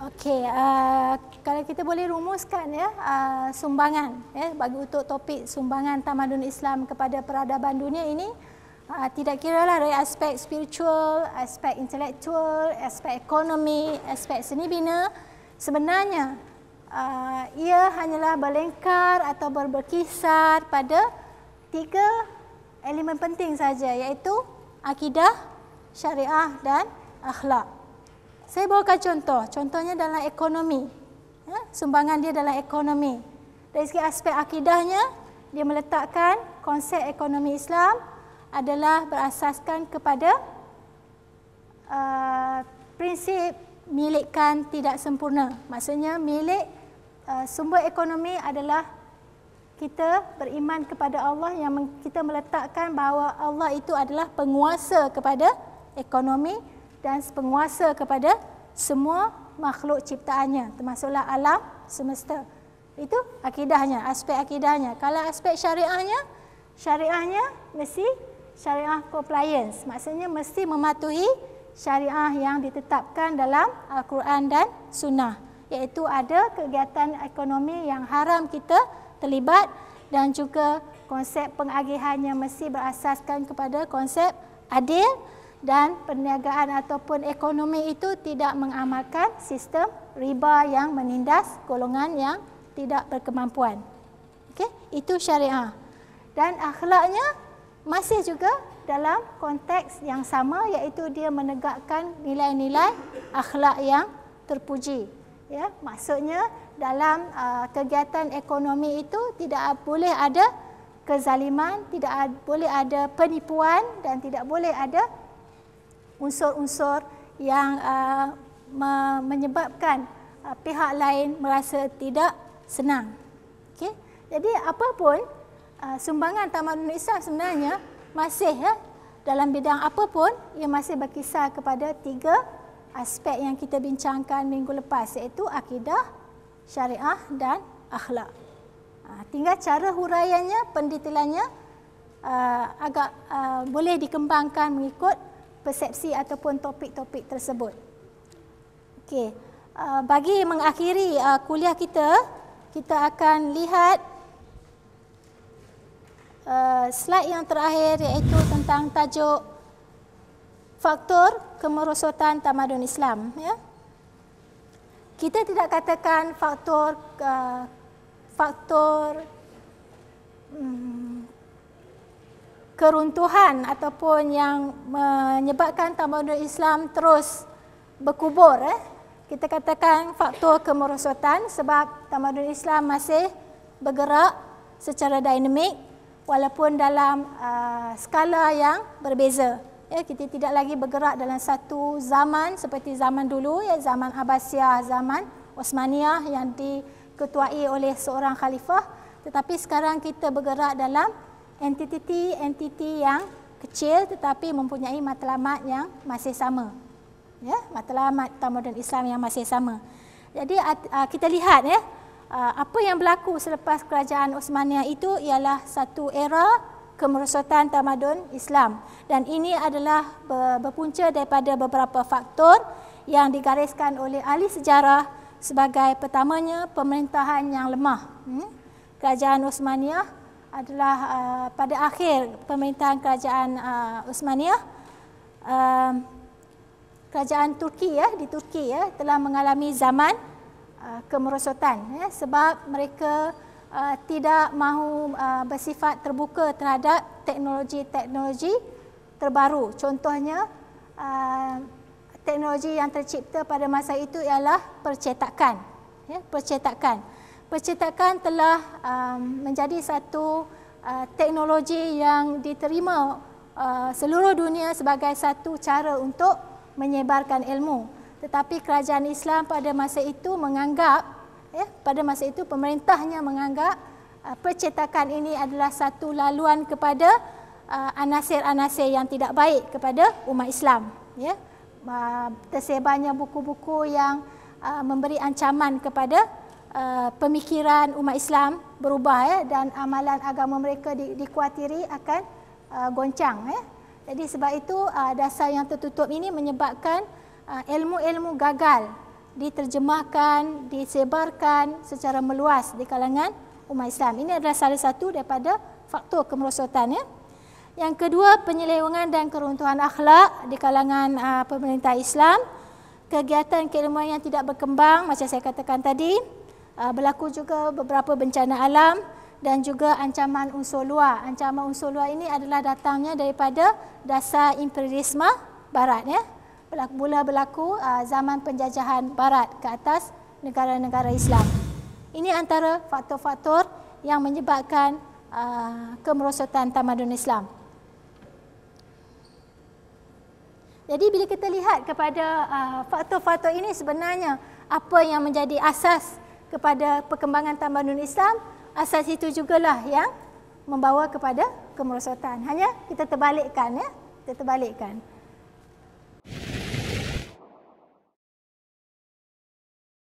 okey uh, kalau kita boleh rumuskan ya uh, sumbangan ya bagi untuk topik sumbangan tamadun Islam kepada peradaban dunia ini uh, tidak kira lah dari aspek spiritual, aspek intelektual, aspek ekonomi, aspek seni bina, sebenarnya uh, ia hanyalah berlengkar atau berkisar pada tiga elemen penting saja iaitu akidah, syariah dan akhlak. Saya bawakan contoh, contohnya dalam ekonomi. Ya, sumbangan dia dalam ekonomi. Dari segi aspek akidahnya, dia meletakkan konsep ekonomi Islam adalah berasaskan kepada uh, prinsip milikkan tidak sempurna. Maksudnya milik uh, sumber ekonomi adalah kita beriman kepada Allah yang kita meletakkan bahawa Allah itu adalah penguasa kepada ekonomi dan penguasa kepada semua makhluk ciptaannya termasuklah alam semesta. Itu akidahnya, aspek akidahnya. Kalau aspek syariahnya, syariahnya mesti syariah compliance. Maksudnya mesti mematuhi syariah yang ditetapkan dalam Al-Quran dan Sunnah. Iaitu ada kegiatan ekonomi yang haram kita terlibat dan juga konsep pengagihan yang mesti berasaskan kepada konsep adil dan perniagaan ataupun ekonomi itu tidak mengamalkan sistem riba yang menindas golongan yang tidak berkemampuan. Okay, itu syariah. Dan akhlaknya masih juga dalam konteks yang sama iaitu dia menegakkan nilai-nilai akhlak yang terpuji ya maksudnya dalam uh, kegiatan ekonomi itu tidak boleh ada kezaliman tidak boleh ada penipuan dan tidak boleh ada unsur-unsur yang uh, me menyebabkan uh, pihak lain merasa tidak senang okey jadi apapun Ah, sumbangan tamadun Islam sebenarnya masih ya, dalam bidang apa pun ia masih berkisar kepada tiga aspek yang kita bincangkan minggu lepas iaitu akidah, syariah dan akhlak. Ah, tinggal cara huraiannya, pendetailannya ah, agak boleh dikembangkan mengikut persepsi ataupun topik-topik tersebut. Okey. bagi mengakhiri kuliah kita, kita akan lihat Eh, slide yang terakhir iaitu tentang tajuk faktor kemerosotan tamadun Islam. Ya. Kita tidak katakan faktor uh, faktor um, keruntuhan ataupun yang menyebabkan tamadun Islam terus berkubur. Eh. Kita katakan faktor kemerosotan sebab tamadun Islam masih bergerak secara dinamik walaupun dalam uh, skala yang berbeza. Ya, kita tidak lagi bergerak dalam satu zaman seperti zaman dulu, ya, zaman Abbasiyah, zaman Osmaniyah yang diketuai oleh seorang khalifah. Tetapi sekarang kita bergerak dalam entiti-entiti yang kecil tetapi mempunyai matlamat yang masih sama. Ya, matlamat tamadun Islam yang masih sama. Jadi uh, kita lihat ya, Ah, apa yang berlaku selepas kerajaan Osmania itu ialah satu era kemerosotan tamadun Islam dan ini adalah berpunca daripada beberapa faktor yang digariskan oleh ahli sejarah sebagai pertamanya pemerintahan yang lemah. Hmm? Kerajaan Osmania adalah ah, pada akhir pemerintahan kerajaan ah, Osmania kerajaan Turki ya di Turki ya telah mengalami zaman Uh, kemerosotan eh, sebab mereka uh, tidak mahu uh, bersifat terbuka terhadap teknologi-teknologi terbaru. Contohnya uh, teknologi yang tercipta pada masa itu ialah percetakan. Ya, percetakan. Percetakan telah um, menjadi satu uh, teknologi yang diterima uh, seluruh dunia sebagai satu cara untuk menyebarkan ilmu tetapi kerajaan Islam pada masa itu menganggap ya pada masa itu pemerintahnya menganggap uh, percetakan ini adalah satu laluan kepada uh, anasir-anasir yang tidak baik kepada umat Islam ya uh, tersebarnya buku-buku yang uh, memberi ancaman kepada Uh, pemikiran umat Islam berubah ya, dan amalan agama mereka di, dikuatiri akan uh, goncang. Ya. Jadi sebab itu uh, dasar yang tertutup ini menyebabkan Ah, ilmu-ilmu gagal diterjemahkan, disebarkan secara meluas di kalangan umat Islam. Ini adalah salah satu daripada faktor kemerosotan. Ya. Yang kedua, penyelewangan dan keruntuhan akhlak di kalangan uh, pemerintah Islam. Kegiatan keilmuan yang tidak berkembang, macam saya katakan tadi, uh, berlaku juga beberapa bencana alam dan juga ancaman unsur luar. Ancaman unsur luar ini adalah datangnya daripada dasar imperialisme barat. Ya mula berlaku uh, zaman penjajahan barat ke atas negara-negara Islam. Ini antara faktor-faktor yang menyebabkan uh, kemerosotan tamadun Islam. Jadi bila kita lihat kepada uh, faktor-faktor ini sebenarnya apa yang menjadi asas kepada perkembangan tamadun Islam, asas itu juga lah yang membawa kepada kemerosotan. Hanya kita terbalikkan ya, kita terbalikkan. you